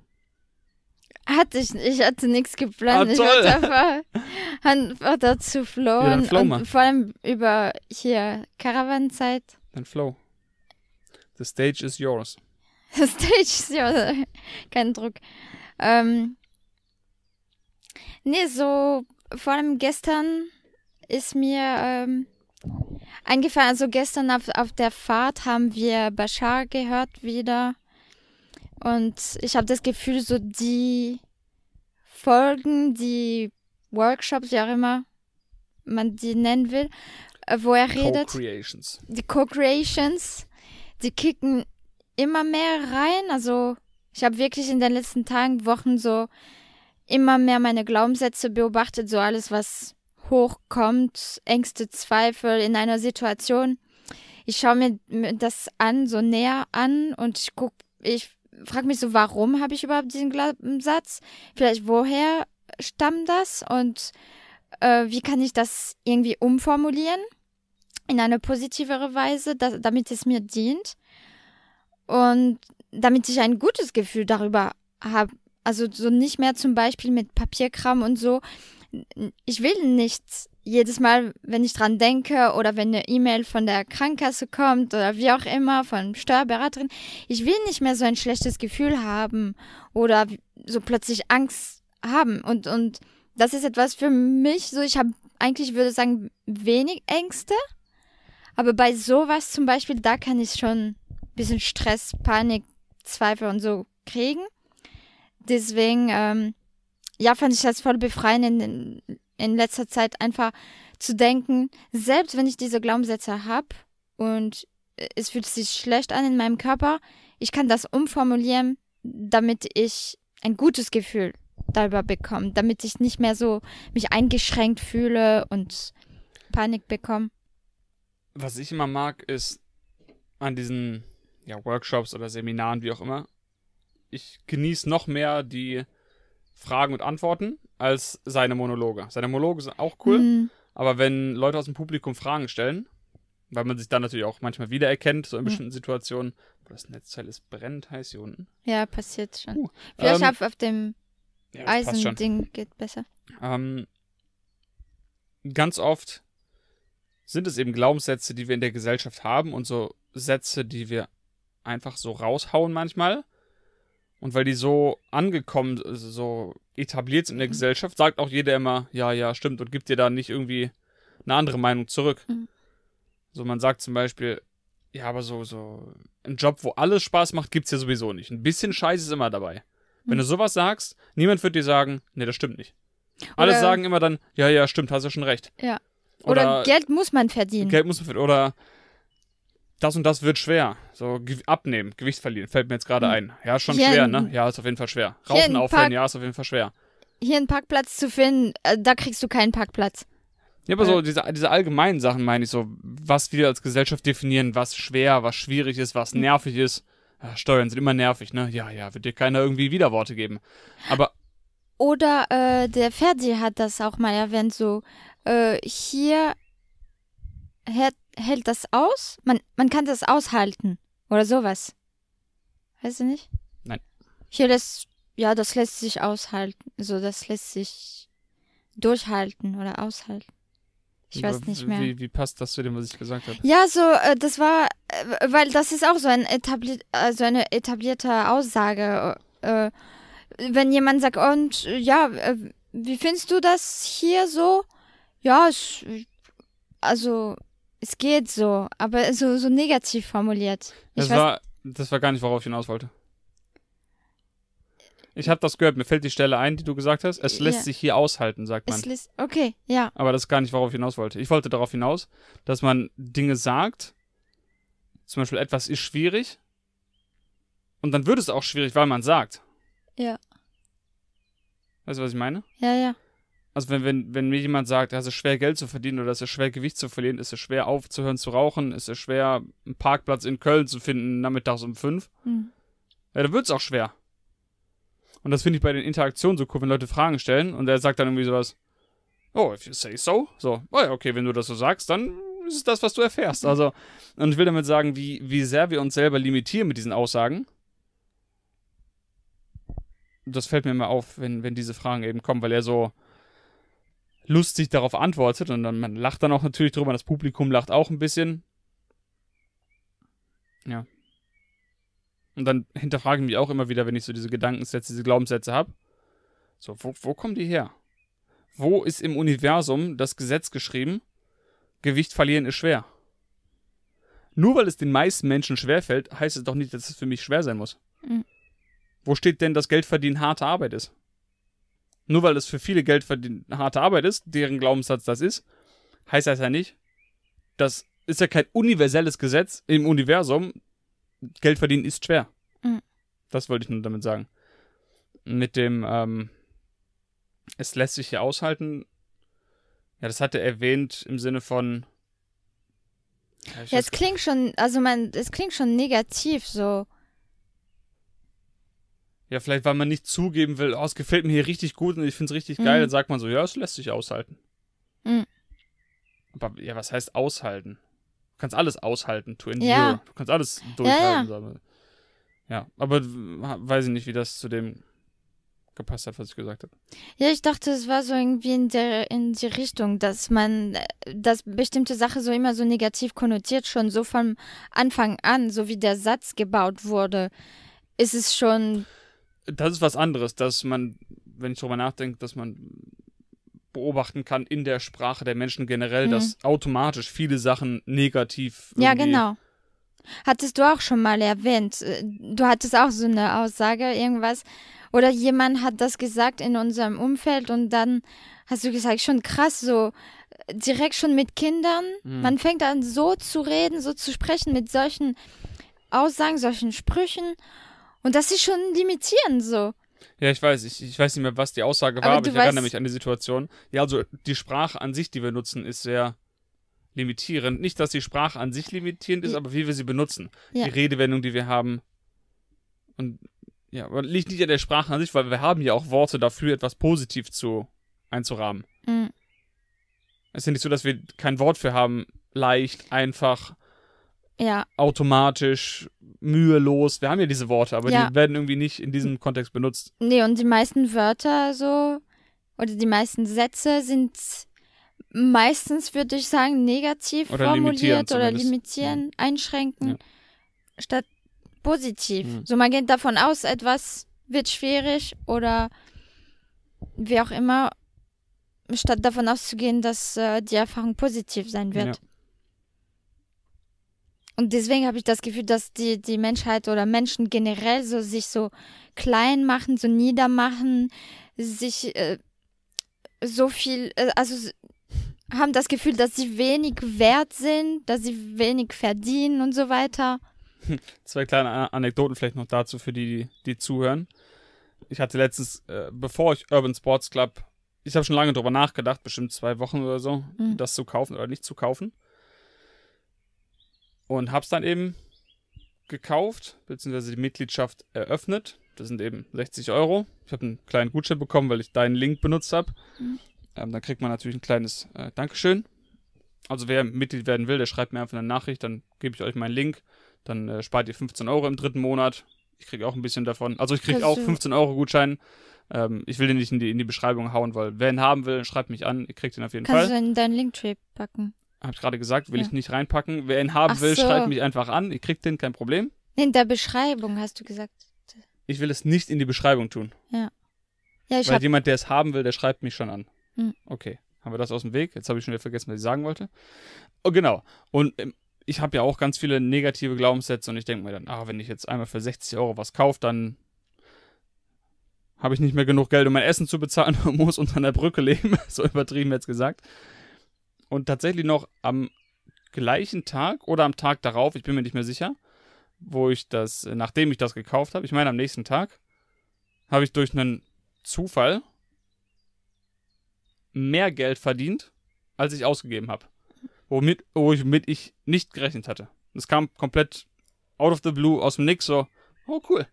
[SPEAKER 1] Hatte ich ich hatte nichts geplant. Ah, ich wollte einfach, einfach dazu flowen. ja, flow und, vor allem über hier Caravanzeit. zeit
[SPEAKER 2] Dann Flow. The stage is yours.
[SPEAKER 1] [LAUGHS] The stage is yours. [LAUGHS] Kein Druck. Ähm, nee, so vor allem gestern ist mir ähm, eingefallen, also gestern auf, auf der Fahrt haben wir Bashar gehört wieder. Und ich habe das Gefühl, so die Folgen, die Workshops, wie auch immer man die nennen will, äh, wo er redet. creations Die Co-Creations, die kicken immer mehr rein. Also ich habe wirklich in den letzten Tagen, Wochen so immer mehr meine Glaubenssätze beobachtet, so alles, was hochkommt, Ängste, Zweifel in einer Situation. Ich schaue mir das an, so näher an und ich guck, ich frage mich so, warum habe ich überhaupt diesen Glaubenssatz? Vielleicht woher stammt das und äh, wie kann ich das irgendwie umformulieren in eine positivere Weise, dass, damit es mir dient und damit ich ein gutes Gefühl darüber habe, also so nicht mehr zum Beispiel mit Papierkram und so. Ich will nicht jedes Mal, wenn ich dran denke oder wenn eine E-Mail von der Krankenkasse kommt oder wie auch immer, von Steuerberaterin, ich will nicht mehr so ein schlechtes Gefühl haben oder so plötzlich Angst haben. Und, und das ist etwas für mich, so ich habe eigentlich, würde sagen, wenig Ängste. Aber bei sowas zum Beispiel, da kann ich schon ein bisschen Stress, Panik, Zweifel und so kriegen. Deswegen, ähm, ja, fand ich das voll befreiend in, in letzter Zeit einfach zu denken, selbst wenn ich diese Glaubenssätze habe und es fühlt sich schlecht an in meinem Körper, ich kann das umformulieren, damit ich ein gutes Gefühl darüber bekomme, damit ich nicht mehr so mich eingeschränkt fühle und Panik bekomme.
[SPEAKER 2] Was ich immer mag, ist an diesen ja, Workshops oder Seminaren, wie auch immer, ich genieße noch mehr die Fragen und Antworten als seine Monologe. Seine Monologe sind auch cool, mhm. aber wenn Leute aus dem Publikum Fragen stellen, weil man sich dann natürlich auch manchmal wiedererkennt, so in mhm. bestimmten Situationen, das Netzteil ist brennend heiß hier unten.
[SPEAKER 1] Ja, passiert schon. Uh, Vielleicht ähm, auf, auf dem ja, Eisending geht besser.
[SPEAKER 2] Ähm, ganz oft sind es eben Glaubenssätze, die wir in der Gesellschaft haben und so Sätze, die wir einfach so raushauen manchmal, und weil die so angekommen, also so etabliert sind in der mhm. Gesellschaft, sagt auch jeder immer, ja, ja, stimmt, und gibt dir da nicht irgendwie eine andere Meinung zurück. Mhm. So, man sagt zum Beispiel, ja, aber so, so, ein Job, wo alles Spaß macht, gibt's ja sowieso nicht. Ein bisschen Scheiß ist immer dabei. Mhm. Wenn du mhm. sowas sagst, niemand wird dir sagen, nee, das stimmt nicht. Alle sagen immer dann, ja, ja, stimmt, hast ja schon recht. Ja. Oder, oder Geld muss man verdienen. Geld muss man verdienen. Oder das und das wird schwer. So abnehmen, Gewicht verlieren, fällt mir jetzt gerade hm. ein. Ja, schon hier schwer, ne? Ja, ist auf jeden Fall schwer. Rauchen aufhören, ja, ist auf jeden Fall schwer.
[SPEAKER 1] Hier einen Parkplatz zu finden, äh, da kriegst du keinen Parkplatz.
[SPEAKER 2] Ja, aber so diese, diese allgemeinen Sachen meine ich so, was wir als Gesellschaft definieren, was schwer, was schwierig ist, was hm. nervig ist. Ja, Steuern sind immer nervig, ne? Ja, ja, wird dir keiner irgendwie Widerworte geben. Aber.
[SPEAKER 1] Oder äh, der Ferdi hat das auch mal erwähnt, so, äh, hier hätte hält das aus? Man, man kann das aushalten oder sowas. Weißt du nicht? Nein. Hier lässt, ja, das lässt sich aushalten. So, also das lässt sich durchhalten oder aushalten. Ich weiß nicht mehr. Wie,
[SPEAKER 2] wie, passt das zu dem, was ich gesagt habe?
[SPEAKER 1] Ja, so, äh, das war, äh, weil das ist auch so, ein etabli also eine etablierte Aussage. Wenn jemand sagt, und ja, wie findest du das hier so? Ja, also es geht so, aber so, so negativ formuliert. Ich das war,
[SPEAKER 2] das war gar nicht, worauf ich hinaus wollte. Ich habe das gehört, mir fällt die Stelle ein, die du gesagt hast. Es lässt ja. sich hier aushalten, sagt man. Es lässt,
[SPEAKER 1] okay, ja.
[SPEAKER 2] Aber das ist gar nicht, worauf ich hinaus wollte. Ich wollte darauf hinaus, dass man Dinge sagt, zum Beispiel etwas ist schwierig, und dann wird es auch schwierig, weil man sagt. Ja. Weißt du, was ich meine? Ja, ja also wenn, wenn, wenn mir jemand sagt, es ist schwer Geld zu verdienen oder es ist schwer Gewicht zu verlieren, es ist schwer aufzuhören zu rauchen, es ist schwer einen Parkplatz in Köln zu finden nachmittags um fünf, mhm. ja, dann wird es auch schwer. Und das finde ich bei den Interaktionen so cool, wenn Leute Fragen stellen und er sagt dann irgendwie sowas, oh, if you say so, so, oh ja, okay, wenn du das so sagst, dann ist es das, was du erfährst. Mhm. Also, und ich will damit sagen, wie, wie sehr wir uns selber limitieren mit diesen Aussagen das fällt mir immer auf, wenn, wenn diese Fragen eben kommen, weil er so, lustig darauf antwortet und dann, man lacht dann auch natürlich drüber, das Publikum lacht auch ein bisschen. Ja. Und dann hinterfragen mich auch immer wieder, wenn ich so diese Gedankensätze, diese Glaubenssätze habe. So, wo, wo kommen die her? Wo ist im Universum das Gesetz geschrieben, Gewicht verlieren ist schwer? Nur weil es den meisten Menschen schwerfällt, heißt es doch nicht, dass es für mich schwer sein muss. Mhm. Wo steht denn, dass Geld verdienen harte Arbeit ist? Nur weil es für viele Geld verdient, harte Arbeit ist, deren Glaubenssatz das ist, heißt das ja nicht, das ist ja kein universelles Gesetz im Universum. Geld verdienen ist schwer. Mhm. Das wollte ich nur damit sagen. Mit dem, ähm, es lässt sich hier aushalten. Ja, das hat er erwähnt im Sinne von. Ja, es klingt
[SPEAKER 1] schon, also man, es klingt schon negativ so.
[SPEAKER 2] Ja, vielleicht, weil man nicht zugeben will, oh, es gefällt mir hier richtig gut und ich finde es richtig mhm. geil, dann sagt man so, ja, es lässt sich aushalten. Mhm. Aber ja, was heißt aushalten? Du kannst alles aushalten, to endure. Ja. Du kannst alles durchhalten. Ja, ja. ja, aber weiß ich nicht, wie das zu dem gepasst hat, was ich gesagt habe.
[SPEAKER 1] Ja, ich dachte, es war so irgendwie in der in die Richtung, dass man äh, dass bestimmte Sachen so immer so negativ konnotiert schon so vom Anfang an, so wie der Satz gebaut wurde, ist es schon
[SPEAKER 2] das ist was anderes, dass man, wenn ich darüber nachdenke, dass man beobachten kann in der Sprache der Menschen generell, mhm. dass automatisch viele Sachen negativ. Ja, genau.
[SPEAKER 1] Hattest du auch schon mal erwähnt. Äh, du hattest auch so eine Aussage, irgendwas. Oder jemand hat das gesagt in unserem Umfeld und dann hast du gesagt, schon krass, so äh, direkt schon mit Kindern. Mhm. Man fängt an, so zu reden, so zu sprechen, mit solchen Aussagen, solchen Sprüchen. Und das ist schon limitierend so.
[SPEAKER 2] Ja, ich weiß, ich, ich weiß nicht mehr, was die Aussage war, aber, aber ich weißt... erinnere mich an die Situation. Ja, also die Sprache an sich, die wir nutzen, ist sehr limitierend. Nicht, dass die Sprache an sich limitierend ist, ja. aber wie wir sie benutzen. Ja. Die Redewendung, die wir haben. Und ja, aber liegt nicht an der Sprache an sich, weil wir haben ja auch Worte dafür, etwas positiv zu einzurahmen. Mhm. Es ist ja nicht so, dass wir kein Wort für haben, leicht, einfach, ja. automatisch, mühelos. Wir haben ja diese Worte, aber ja. die werden irgendwie nicht in diesem Kontext benutzt.
[SPEAKER 1] Nee, und die meisten Wörter so oder die meisten Sätze sind meistens, würde ich sagen, negativ oder formuliert limitieren oder limitieren, ja. einschränken, ja. statt positiv. Mhm. So, man geht davon aus, etwas wird schwierig oder wie auch immer, statt davon auszugehen, dass äh, die Erfahrung positiv sein wird. Ja. Und deswegen habe ich das Gefühl, dass die, die Menschheit oder Menschen generell so sich so klein machen, so niedermachen, sich äh, so viel, äh, also haben das Gefühl, dass sie wenig wert sind, dass sie wenig verdienen und so weiter.
[SPEAKER 2] [LAUGHS] Zwei kleine Anekdoten vielleicht noch dazu für die, die zuhören. Ich hatte letztens, äh, bevor ich Urban Sports Club, ich habe schon lange darüber nachgedacht, bestimmt zwei Wochen oder so, mhm. das zu kaufen oder nicht zu kaufen. Und habe es dann eben gekauft, beziehungsweise die Mitgliedschaft eröffnet. Das sind eben 60 Euro. Ich habe einen kleinen Gutschein bekommen, weil ich deinen Link benutzt habe. Mhm. Ähm, dann kriegt man natürlich ein kleines äh, Dankeschön. Also wer Mitglied werden will, der schreibt mir einfach eine Nachricht, dann gebe ich euch meinen Link. Dann äh, spart ihr 15 Euro im dritten Monat. Ich kriege auch ein bisschen davon. Also ich kriege auch 15 Euro Gutschein. Ähm, ich will den nicht in die, in die Beschreibung hauen, weil wer ihn haben will, schreibt mich an. Ihr kriegt ihn auf jeden Kannst Fall.
[SPEAKER 1] Kannst du in deinen Linktree packen?
[SPEAKER 2] habe ich gerade gesagt, will ja. ich nicht reinpacken. Wer ihn haben Ach will, so. schreibt mich einfach an. Ich kriegt den, kein Problem.
[SPEAKER 1] In der Beschreibung hast du gesagt.
[SPEAKER 2] Ich will es nicht in die Beschreibung tun.
[SPEAKER 1] Ja. ja ich Weil hab...
[SPEAKER 2] jemand, der es haben will, der schreibt mich schon an. Hm. Okay, haben wir das aus dem Weg? Jetzt habe ich schon wieder vergessen, was ich sagen wollte. Oh, genau. Und ähm, ich habe ja auch ganz viele negative Glaubenssätze und ich denke mir dann, ah, wenn ich jetzt einmal für 60 Euro was kaufe, dann habe ich nicht mehr genug Geld, um mein Essen zu bezahlen und [LAUGHS] muss unter einer Brücke leben. [LAUGHS] so übertrieben jetzt gesagt und tatsächlich noch am gleichen Tag oder am Tag darauf, ich bin mir nicht mehr sicher, wo ich das, äh, nachdem ich das gekauft habe, ich meine am nächsten Tag, habe ich durch einen Zufall mehr Geld verdient, als ich ausgegeben habe. Womit, womit ich nicht gerechnet hatte. Das kam komplett out of the blue aus dem Nix, so, oh cool.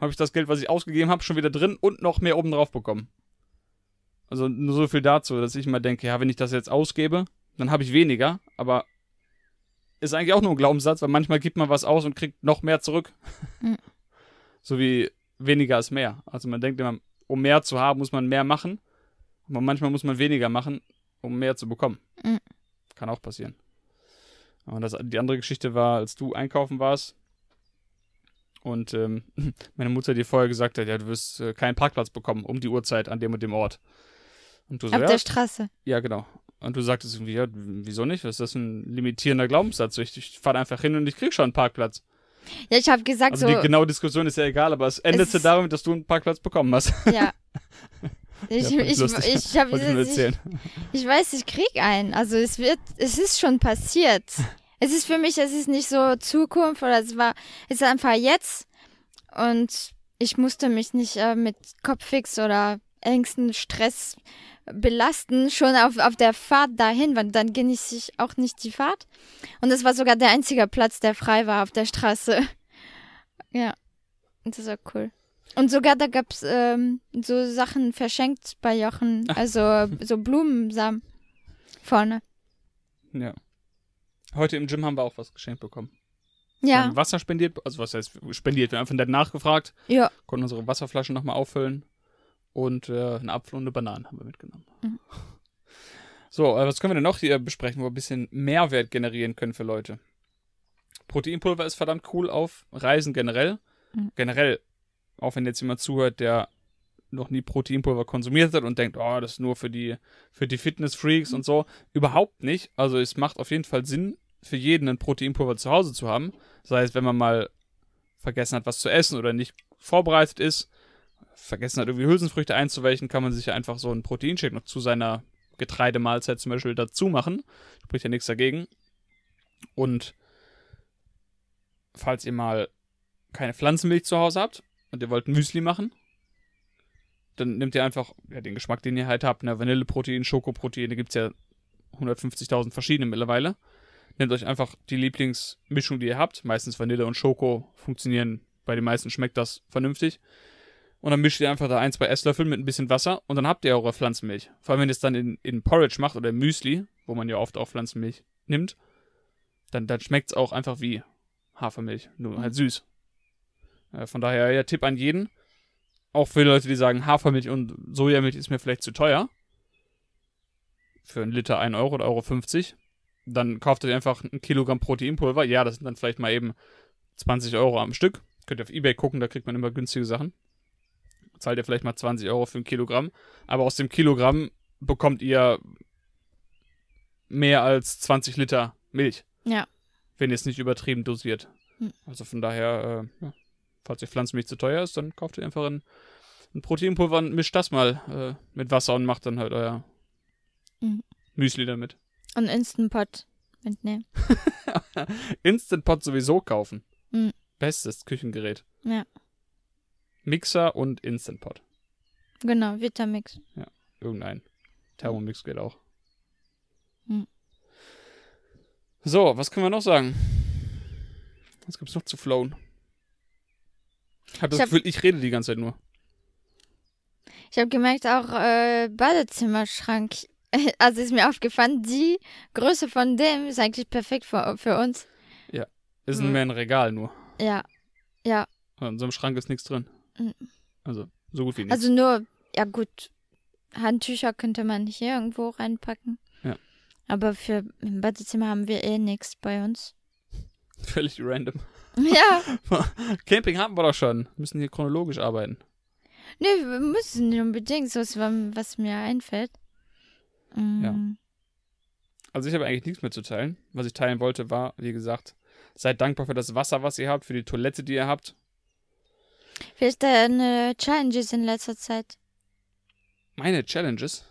[SPEAKER 2] Habe ich das Geld, was ich ausgegeben habe, schon wieder drin und noch mehr oben drauf bekommen. Also nur so viel dazu, dass ich mal denke, ja, wenn ich das jetzt ausgebe, dann habe ich weniger, aber ist eigentlich auch nur ein Glaubenssatz, weil manchmal gibt man was aus und kriegt noch mehr zurück. [LAUGHS] So wie weniger ist mehr. Also man denkt immer, um mehr zu haben, muss man mehr machen, aber manchmal muss man weniger machen, um mehr zu bekommen. Kann auch passieren. Aber das, die andere Geschichte war, als du einkaufen warst, und ähm, [LAUGHS] meine Mutter dir vorher gesagt hat, ja, du wirst äh, keinen Parkplatz bekommen um die Uhrzeit an dem und dem Ort. Und du so, Auf ja, Straße. Ja, genau. Und du sagtest irgendwie, ja, wieso nicht? Was ist das ein limitierender Glaubenssatz? Ich, ich fahre einfach hin und ich kriege schon einen Parkplatz. Ja, ich habe gesagt also so. Die genaue Diskussion ist ja egal, aber es endete damit, dass du einen Parkplatz bekommen hast. Ja. [LAUGHS] Ich, ja, ich, lustig. ich, ich, ich, ich,
[SPEAKER 1] ich weiß, ich krieg einen. Also es wird, es ist schon passiert. Es ist für mich, es ist nicht so Zukunft oder es war, es ist einfach jetzt. Und ich musste mich nicht äh, mit Kopffix oder Ängsten, Stress belasten, schon auf, auf der Fahrt dahin, weil dann genieße ich auch nicht die Fahrt. Und es war sogar der einzige Platz, der frei war auf der Straße. [LAUGHS] Ja, das war cool. Und sogar da gab es ähm, so Sachen verschenkt bei Jochen, [LAUGHS] also so Blumensamen vorne.
[SPEAKER 2] Ja. Heute im Gym haben wir auch was geschenkt bekommen. Ja. Wir haben Wasser spendiert, also was heißt spendiert, wir haben einfach danach gefragt. Ja. Konnten unsere Wasserflaschen nochmal auffüllen und äh, einen Apfel und eine Banane haben wir mitgenommen. Mhm. So, äh, was können wir denn noch hier besprechen, wo wir ein bisschen Mehrwert generieren können für Leute? Proteinpulver ist verdammt cool auf Reisen generell. Mhm. Generell, auch wenn jetzt jemand zuhört, der noch nie Proteinpulver konsumiert hat und denkt, oh, das ist nur für die, für die Fitness-Freaks mhm. und so. Überhaupt nicht. Also es macht auf jeden Fall Sinn, für jeden ein Proteinpulver zu Hause zu haben. Sei es, wenn man mal vergessen hat, was zu essen oder nicht vorbereitet ist, vergessen hat, irgendwie Hülsenfrüchte einzuweichen, kann man sich ja einfach so einen Proteinshake noch zu seiner Getreidemahlzeit zum Beispiel dazu machen. Spricht ja nichts dagegen. Und falls ihr mal keine Pflanzenmilch zu Hause habt und ihr wollt Müsli machen, dann nehmt ihr einfach ja, den Geschmack, den ihr halt habt. Ne? Vanilleprotein, da gibt es ja 150.000 verschiedene mittlerweile. Nehmt euch einfach die Lieblingsmischung, die ihr habt. Meistens Vanille und Schoko funktionieren. Bei den meisten schmeckt das vernünftig und dann mischt ihr einfach da ein, zwei Esslöffel mit ein bisschen Wasser und dann habt ihr eure Pflanzenmilch. Vor allem, wenn ihr es dann in, in Porridge macht oder Müsli, wo man ja oft auch Pflanzenmilch nimmt, dann, dann schmeckt es auch einfach wie Hafermilch, nur mhm. halt süß. Äh, von daher, ja, Tipp an jeden. Auch für Leute, die sagen, Hafermilch und Sojamilch ist mir vielleicht zu teuer. Für einen Liter 1 Euro oder Euro 50. Dann kauft ihr einfach ein Kilogramm Proteinpulver. Ja, das sind dann vielleicht mal eben 20 Euro am Stück. Könnt ihr auf Ebay gucken, da kriegt man immer günstige Sachen zahlt ihr vielleicht mal 20 Euro für ein Kilogramm, aber aus dem Kilogramm bekommt ihr mehr als 20 Liter Milch. Ja. Wenn ihr es nicht übertrieben dosiert. Hm. Also von daher, äh, ja, falls ihr Pflanzenmilch zu teuer ist, dann kauft ihr einfach ein, ein Proteinpulver und mischt das mal äh, mit Wasser und macht dann halt euer hm. Müsli damit.
[SPEAKER 1] Und Instant Pot mitnehmen.
[SPEAKER 2] [LAUGHS] Instant Pot sowieso kaufen. Hm. Bestes Küchengerät. Ja. Mixer und Instant Pot.
[SPEAKER 1] Genau, Vitamix.
[SPEAKER 2] Ja, irgendein. Thermomix geht auch. Hm. So, was können wir noch sagen? Was gibt's noch zu flown? Ich habe das hab, Gefühl, ich rede die ganze Zeit nur.
[SPEAKER 1] Ich habe gemerkt, auch äh, Badezimmerschrank. [LAUGHS] Also ist mir aufgefallen, die Größe von dem ist eigentlich perfekt für, für uns.
[SPEAKER 2] Ja, ist hm. mehr ein Regal nur. Ja, ja. in so einem Schrank ist nichts drin. Mhm. Also, so gut wie also nichts. Also
[SPEAKER 1] nur, ja gut, Handtücher könnte man hier irgendwo reinpacken. Ja. Aber für im Badezimmer haben wir eh nichts bei uns.
[SPEAKER 2] [LAUGHS] Völlig random. [LAUGHS] Ja. [LAUGHS] Camping haben wir doch schon. Wir müssen hier chronologisch arbeiten.
[SPEAKER 1] Nee, wir müssen nicht unbedingt, so ist, was mir einfällt. Mhm. Ja.
[SPEAKER 2] Also ich habe eigentlich nichts mehr zu teilen. Was ich teilen wollte, war, wie gesagt, seid dankbar für das Wasser, was ihr habt, für die Toilette, die ihr habt,
[SPEAKER 1] wie ist deine Challenges in letzter Zeit.
[SPEAKER 2] Meine Challenges?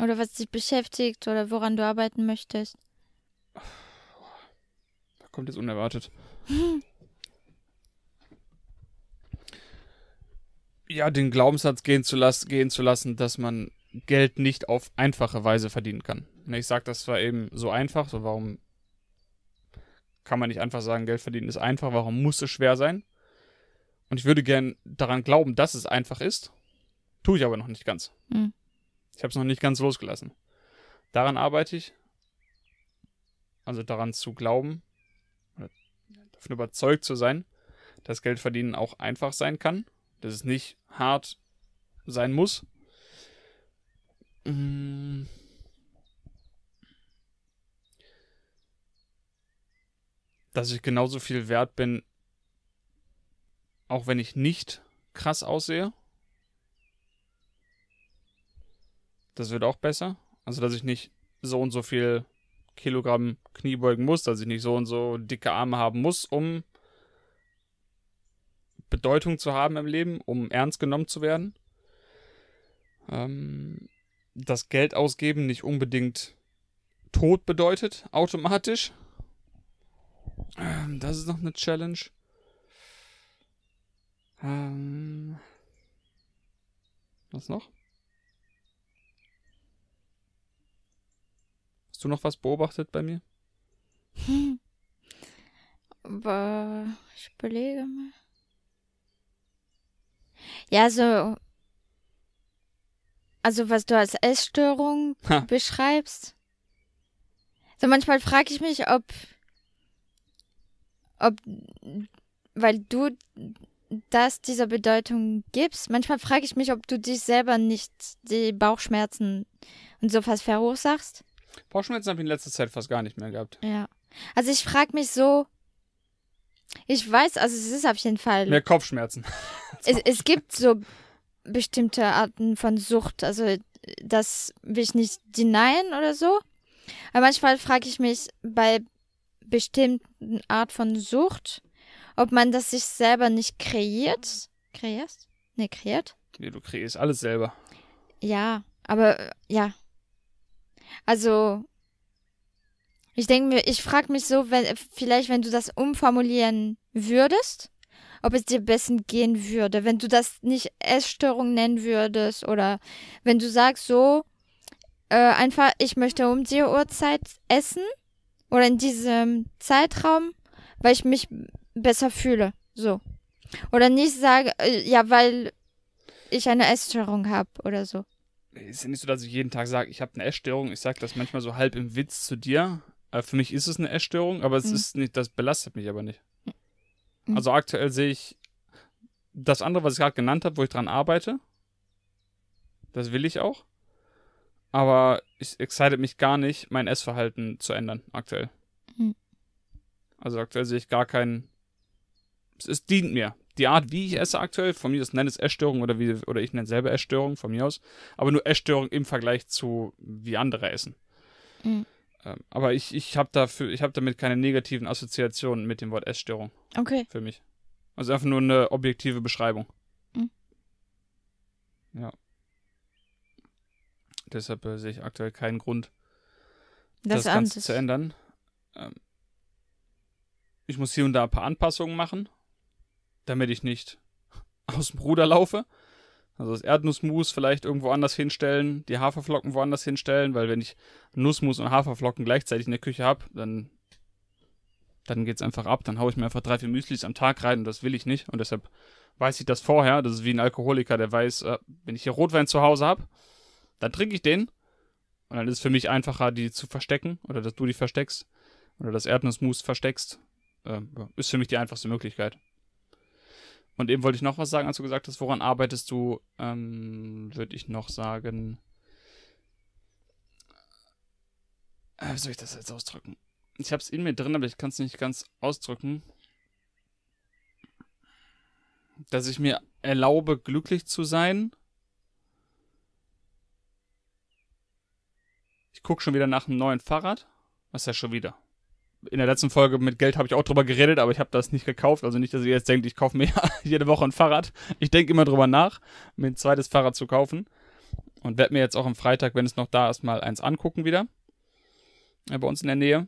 [SPEAKER 1] Oder was dich beschäftigt oder woran du arbeiten möchtest.
[SPEAKER 2] Da kommt jetzt unerwartet. [LAUGHS] ja, den Glaubenssatz gehen zu, gehen zu lassen, dass man Geld nicht auf einfache Weise verdienen kann. Ich sage das zwar eben so einfach, so warum kann man nicht einfach sagen, Geld verdienen ist einfach, warum muss es schwer sein? Und ich würde gern daran glauben, dass es einfach ist. Tue ich aber noch nicht ganz. Mhm. Ich habe es noch nicht ganz losgelassen. Daran arbeite ich. Also daran zu glauben, oder davon überzeugt zu sein, dass Geld verdienen auch einfach sein kann. Dass es nicht hart sein muss. Hm. dass ich genauso viel wert bin auch wenn ich nicht krass aussehe. Das wird auch besser. Also, dass ich nicht so und so viel Kilogramm Knie beugen muss, dass ich nicht so und so dicke Arme haben muss, um Bedeutung zu haben im Leben, um ernst genommen zu werden. Ähm, das Geld ausgeben nicht unbedingt Tod bedeutet, automatisch. Ähm, das ist noch eine Challenge. Ähm, was noch? Hast du noch was beobachtet bei mir?
[SPEAKER 1] Hm. [LAUGHS] Aber ich überlege mal. Ja, so. Also, was du als Essstörung ha. beschreibst. So, manchmal frage ich mich, ob. Ob. Weil du das dieser Bedeutung gibst. Manchmal frage ich mich, ob du dich selber nicht die Bauchschmerzen und so fast verursachst.
[SPEAKER 2] Bauchschmerzen habe ich in letzter Zeit fast gar nicht mehr gehabt.
[SPEAKER 1] Ja. Also ich frage mich so, ich weiß, also es ist auf jeden Fall. Mehr Kopfschmerzen. [LAUGHS] es, es gibt so bestimmte Arten von Sucht, also äh, das will ich nicht denyen oder so. Aber manchmal frage ich mich bei bestimmten Art von Sucht, ob man das sich selber nicht kreiert. Kreierst? Ne, kreiert?
[SPEAKER 2] Nee, du kreierst alles selber.
[SPEAKER 1] Ja, aber äh, ja. Also, ich denke mir, ich frage mich so, wenn, vielleicht, wenn du das umformulieren würdest, ob es dir besser gehen würde, wenn du das nicht Essstörung nennen würdest oder wenn du sagst so, äh, einfach, ich möchte um die Uhrzeit essen oder in diesem Zeitraum, weil ich mich besser fühle. So. Oder nicht sage, äh, ja, weil ich eine Essstörung habe oder so.
[SPEAKER 2] ist ja nicht so, dass ich jeden Tag sage, ich habe eine Essstörung. Ich sage das manchmal so halb im Witz zu dir. Äh, für mich ist es eine Essstörung, aber es mhm. ist nicht, das belastet mich aber nicht. Mhm. Also aktuell sehe ich das andere, was ich gerade genannt habe, wo ich dran arbeite. Das will ich auch. Aber es excited mich gar nicht, mein Essverhalten zu ändern aktuell. Mhm. Also aktuell sehe ich gar keinen es, es dient mir. Die Art, wie ich esse aktuell, von mir, das nenne es Essstörung oder, wie, oder ich nenne selber Essstörung, von mir aus, aber nur Essstörung im Vergleich zu wie andere essen. Mhm. Ähm, aber ich, ich habe dafür, damit keine negativen Assoziationen mit dem Wort Essstörung. Okay. Für mich. Also einfach nur eine objektive Beschreibung. Mhm. Ja. Deshalb äh, sehe ich aktuell keinen Grund, das, das Ganze zu ändern. Ähm, ich muss hier und da ein paar Anpassungen machen, damit ich nicht [LAUGHS] aus dem Ruder laufe. Also das Erdnussmus vielleicht irgendwo anders hinstellen, die Haferflocken woanders hinstellen, weil wenn ich Nussmus und Haferflocken gleichzeitig in der Küche habe, dann, dann geht's einfach ab. Dann haue ich mir einfach drei, vier Müslis am Tag rein und das will ich nicht. Und deshalb weiß ich das vorher. Das ist wie ein Alkoholiker, der weiß, äh, wenn ich hier Rotwein zu Hause habe, dann trinke ich den. Und dann ist es für mich einfacher, die zu verstecken oder dass du die versteckst oder das Erdnussmus versteckst. Ähm, ist für mich die einfachste Möglichkeit. Und eben wollte ich noch was sagen, als du gesagt hast, woran arbeitest du, ähm, würde ich noch sagen. Äh, wie soll ich das jetzt ausdrücken? Ich habe es in mir drin, aber ich kann es nicht ganz ausdrücken. Dass ich mir erlaube, glücklich zu sein. Ich gucke schon wieder nach einem neuen Fahrrad. Was ist ja schon wieder? in der letzten Folge mit Geld habe ich auch drüber geredet, aber ich habe das nicht gekauft. Also nicht, dass ihr jetzt denkt, ich kaufe mir [LAUGHS] jede Woche ein Fahrrad. Ich denke immer drüber nach, mir ein zweites Fahrrad zu kaufen. Und werde mir jetzt auch am Freitag, wenn es noch da ist, mal eins angucken wieder. Bei uns in der Nähe.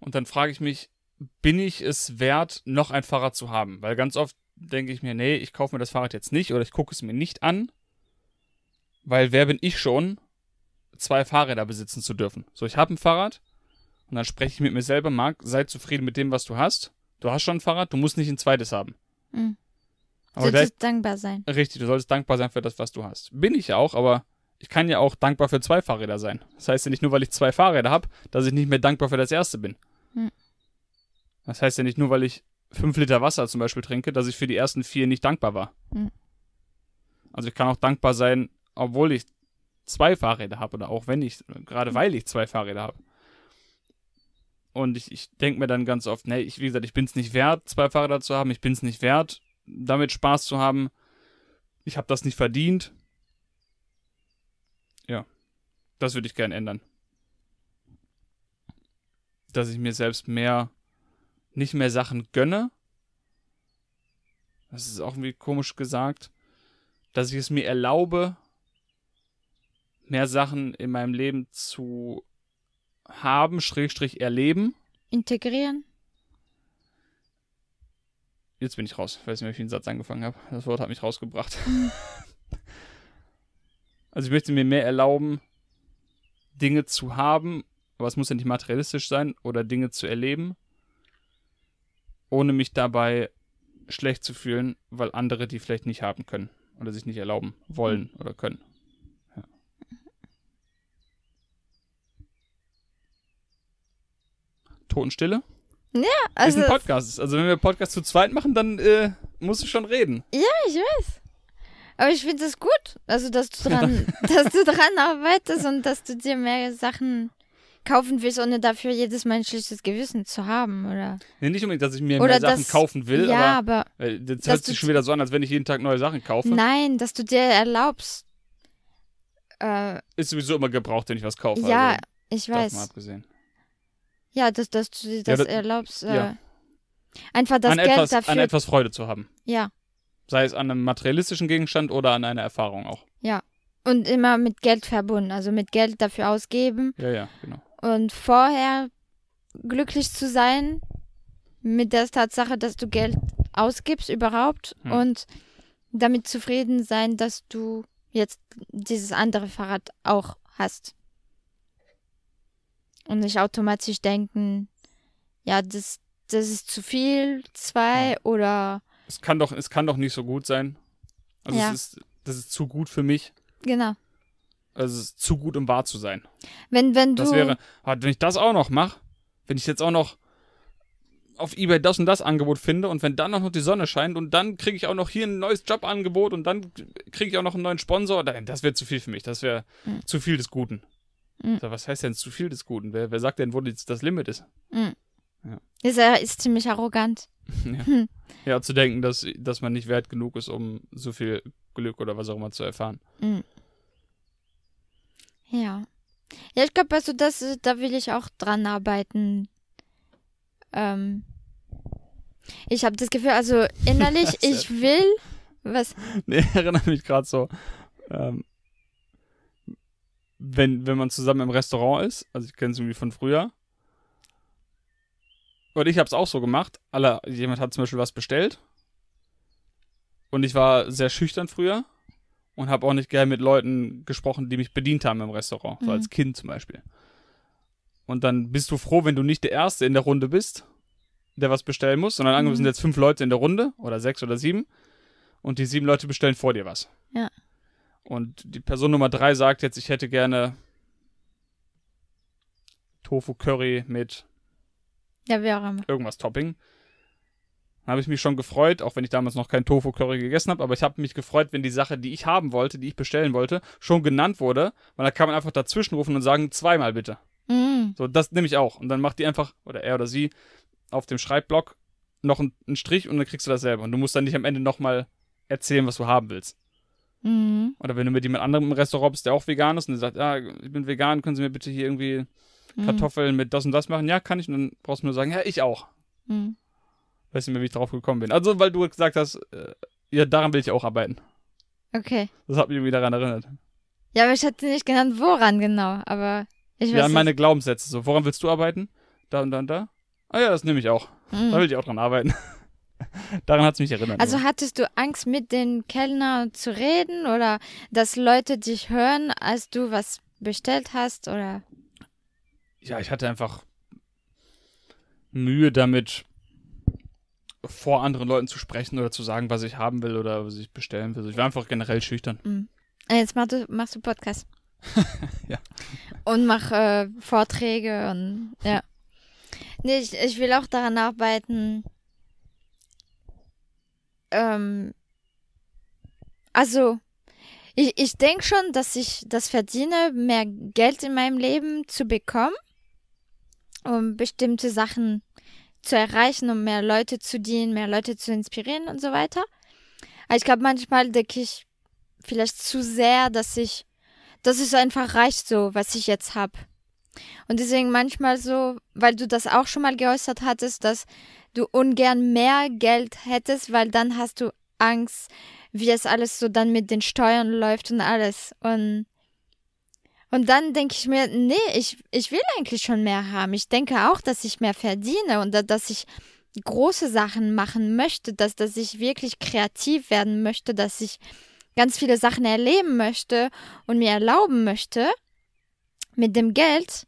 [SPEAKER 2] Und dann frage ich mich, bin ich es wert, noch ein Fahrrad zu haben? Weil ganz oft denke ich mir, nee, ich kaufe mir das Fahrrad jetzt nicht oder ich gucke es mir nicht an. Weil wer bin ich schon, zwei Fahrräder besitzen zu dürfen. So, ich habe ein Fahrrad und dann spreche ich mit mir selber, Marc, sei zufrieden mit dem, was du hast. Du hast schon ein Fahrrad, du musst nicht ein zweites haben. Mhm.
[SPEAKER 1] Aber du solltest dankbar sein.
[SPEAKER 2] Richtig, du solltest dankbar sein für das, was du hast. Bin ich ja auch, aber ich kann ja auch dankbar für zwei Fahrräder sein. Das heißt ja nicht nur, weil ich zwei Fahrräder habe, dass ich nicht mehr dankbar für das erste bin. Mhm. Das heißt ja nicht nur, weil ich fünf Liter Wasser zum Beispiel trinke, dass ich für die ersten vier nicht dankbar war. Mhm. Also ich kann auch dankbar sein, obwohl ich zwei Fahrräder habe oder auch wenn ich, gerade weil ich zwei Fahrräder habe. Und ich, ich denke mir dann ganz oft, nee, ich, wie gesagt, ich bin es nicht wert, zwei Fahrräder zu haben, ich bin es nicht wert, damit Spaß zu haben. Ich habe das nicht verdient. Ja, das würde ich gerne ändern. Dass ich mir selbst mehr, nicht mehr Sachen gönne. Das ist auch irgendwie komisch gesagt. Dass ich es mir erlaube, mehr Sachen in meinem Leben zu haben, Schrägstrich erleben.
[SPEAKER 1] Integrieren.
[SPEAKER 2] Jetzt bin ich raus. Ich weiß nicht, wie ich den Satz angefangen habe. Das Wort hat mich rausgebracht. Hm. [LAUGHS] also ich möchte mir mehr erlauben, Dinge zu haben, aber es muss ja nicht materialistisch sein, oder Dinge zu erleben, ohne mich dabei schlecht zu fühlen, weil andere die vielleicht nicht haben können oder sich nicht erlauben wollen hm. oder können. Totenstille? Ja, also. Ist ein Podcast. Also, wenn wir Podcast zu zweit machen, dann äh, musst du schon reden.
[SPEAKER 1] Ja, ich weiß. Aber ich finde es gut, also dass du [LAUGHS] dran, dass du dran arbeitest und dass du dir mehr Sachen kaufen willst, ohne dafür jedes Mal ein schlechtes Gewissen zu haben, oder?
[SPEAKER 2] Nee, nicht unbedingt, dass ich mir oder mehr Sachen das, kaufen will, ja, aber, aber äh, das hört sich schon wieder so an, als wenn ich jeden Tag neue Sachen kaufe.
[SPEAKER 1] Nein, dass du dir erlaubst. Äh,
[SPEAKER 2] ist sowieso immer gebraucht, wenn ich was kaufe. Ja, also, ich weiß. Mal abgesehen.
[SPEAKER 1] Ja, dass, dass du das, ja, das erlaubst. Äh, ja. Einfach das an Geld etwas, dafür. An etwas
[SPEAKER 2] Freude zu haben. Ja. Sei es an einem materialistischen Gegenstand oder an einer Erfahrung auch.
[SPEAKER 1] Ja. Und immer mit Geld verbunden. Also mit Geld dafür ausgeben.
[SPEAKER 2] Ja, ja, genau.
[SPEAKER 1] Und vorher glücklich zu sein mit der Tatsache, dass du Geld ausgibst überhaupt hm. und damit zufrieden sein, dass du jetzt dieses andere Fahrrad auch hast und nicht automatisch denken, ja, das, das ist zu viel, zwei ja. oder.
[SPEAKER 2] Es kann doch, es kann doch nicht so gut sein. Also ja. ist, das ist zu gut für mich. Genau. Also es ist zu gut, um wahr zu sein.
[SPEAKER 1] Wenn, wenn du. Das wäre,
[SPEAKER 2] ah, wenn ich das auch noch mache, wenn ich jetzt auch noch auf Ebay das und das Angebot finde und wenn dann auch noch die Sonne scheint und dann kriege ich auch noch hier ein neues Jobangebot und dann kriege ich auch noch einen neuen Sponsor, das wäre zu viel für mich. Das wäre mhm. zu viel des Guten. Mhm. So, was heißt denn zu viel des Guten? Wer, wer sagt denn, wo das Limit ist? Mhm. Ja.
[SPEAKER 1] Ist, er, ist ziemlich arrogant. [LAUGHS] ja. Hm.
[SPEAKER 2] ja. zu denken, dass, dass man nicht wert genug ist, um so viel Glück oder was auch immer zu erfahren. Mhm.
[SPEAKER 1] Ja. Ja, ich glaube, also das, äh, da will ich auch dran arbeiten. Ähm, ich habe das Gefühl, also innerlich, [LAUGHS] ich will. Was?
[SPEAKER 2] [LAUGHS] Nee, erinnere mich gerade so. Ähm, wenn, wenn man zusammen im Restaurant ist, also ich kenne es irgendwie von früher. Und ich habe es auch so gemacht. Alle, jemand hat zum Beispiel was bestellt. Und ich war sehr schüchtern früher und habe auch nicht gern mit Leuten gesprochen, die mich bedient haben im Restaurant, mhm. so als Kind zum Beispiel. Und dann bist du froh, wenn du nicht der Erste in der Runde bist, der was bestellen muss, sondern mhm. angenommen sind jetzt fünf Leute in der Runde oder sechs oder sieben und die sieben Leute bestellen vor dir was. Ja. Und die Person Nummer drei sagt jetzt, ich hätte gerne Tofu Curry mit ja, irgendwas Topping. Da habe ich mich schon gefreut, auch wenn ich damals noch kein Tofu Curry gegessen habe, aber ich habe mich gefreut, wenn die Sache, die ich haben wollte, die ich bestellen wollte, schon genannt wurde, weil da kann man einfach dazwischen rufen und sagen, zweimal bitte. Mhm. So, das nehme ich auch. Und dann macht die einfach, oder er oder sie, auf dem Schreibblock noch einen Strich und dann kriegst du dasselbe. Und du musst dann nicht am Ende nochmal erzählen, was du haben willst. Mhm. Oder wenn du mit jemand anderem im Restaurant bist, der auch vegan ist und der sagt, ja, ah, ich bin vegan, können Sie mir bitte hier irgendwie mhm. Kartoffeln mhm. mit das und das machen? Ja, kann ich. Und dann brauchst du nur sagen, ja, ich auch. Mhm. Weißt du, wie ich drauf gekommen bin. Also, weil du gesagt hast, äh, ja, daran will ich auch arbeiten. Okay. Das hat mich irgendwie daran erinnert.
[SPEAKER 1] Ja, aber ich hatte nicht genannt, woran genau, aber ich weiß Ja, an meine
[SPEAKER 2] Glaubenssätze. So, woran willst du arbeiten? Da und da und da. Ah ja, das nehme ich auch. Mhm. Da will ich auch dran arbeiten. Daran hat es mich erinnert. Also
[SPEAKER 1] hattest du Angst, mit den Kellnern zu reden oder dass Leute dich hören, als du was bestellt hast oder?
[SPEAKER 2] Ja, ich hatte einfach Mühe damit, vor anderen Leuten zu sprechen oder zu sagen, was ich haben will oder was ich bestellen will. Ich war einfach generell schüchtern.
[SPEAKER 1] Mhm. Ah, jetzt machst du, machst du Podcast. [LAUGHS] ja. Und mach äh, Vorträge und ja. Nee, ich, ich will auch daran arbeiten, ähm, also ich, ich denke schon, dass ich das verdiene, mehr Geld in meinem Leben zu bekommen, um bestimmte Sachen zu erreichen, um mehr Leute zu dienen, mehr Leute zu inspirieren und so weiter. Aber ich glaube, manchmal denke ich vielleicht zu sehr, dass ich, dass es einfach reicht so, was ich jetzt habe. Und deswegen manchmal so, weil du das auch schon mal geäußert hattest, dass du ungern mehr Geld hättest, weil dann hast du Angst, wie es alles so dann mit den Steuern läuft und alles. Und, und dann denke ich mir, nee, ich, ich will eigentlich schon mehr haben. Ich denke auch, dass ich mehr verdiene und dass ich große Sachen machen möchte, dass, dass ich wirklich kreativ werden möchte, dass ich ganz viele Sachen erleben möchte und mir erlauben möchte mit dem Geld.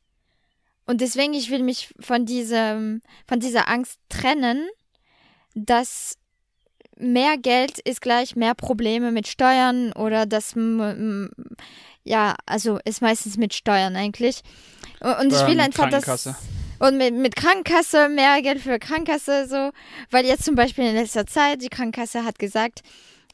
[SPEAKER 1] Und deswegen, ich will mich von diesem, von dieser Angst trennen, dass mehr Geld ist gleich mehr Probleme mit Steuern oder das, ja, also ist meistens mit Steuern eigentlich. Und ich will einfach, das. Und mit, mit Krankenkasse, mehr Geld für Krankenkasse, so. Weil jetzt zum Beispiel in letzter Zeit, die Krankenkasse hat gesagt,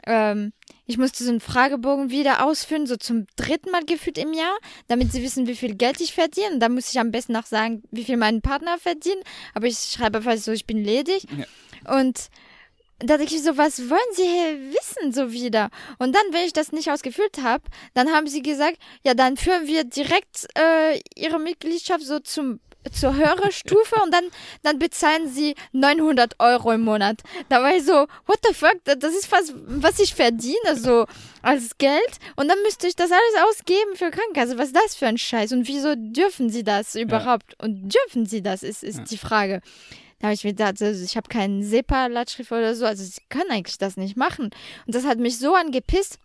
[SPEAKER 1] ähm, ich musste diesen Fragebogen wieder ausfüllen, so zum dritten Mal gefühlt im Jahr, damit sie wissen, wie viel Geld ich verdiene. Da muss ich am besten noch sagen, wie viel mein Partner verdient. Aber ich schreibe einfach so, ich bin ledig. Ja. Und da denke ich so, was wollen sie hier wissen so wieder? Und dann, wenn ich das nicht ausgefüllt habe, dann haben sie gesagt, ja, dann führen wir direkt äh, ihre Mitgliedschaft so zum zur höheren Stufe und dann, dann bezahlen sie 900 Euro im Monat. Da war ich so, what the fuck, das ist fast, was ich verdiene, so als Geld. Und dann müsste ich das alles ausgeben für Krankenkasse. Was ist das für ein Scheiß? Und wieso dürfen sie das überhaupt? Ja. Und dürfen sie das, ist, ist ja. die Frage. Da habe ich mir gedacht, also ich habe keinen SEPA-Latschrift oder so, also sie können eigentlich das nicht machen. Und das hat mich so angepisst.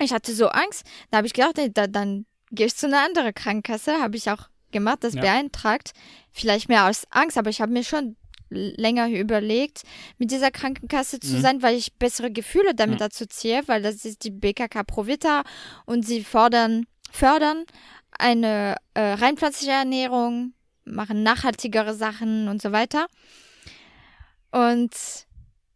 [SPEAKER 1] Ich hatte so Angst. Da habe ich gedacht, da, dann gehe ich zu einer anderen Krankenkasse, habe ich auch gemacht, das ja. beeinträchtigt. Vielleicht mehr als Angst, aber ich habe mir schon länger überlegt, mit dieser Krankenkasse zu mhm. sein, weil ich bessere Gefühle damit mhm. assoziiere, weil das ist die BKK Provita und sie fordern, fördern eine äh, rein pflanzliche Ernährung, machen nachhaltigere Sachen und so weiter. Und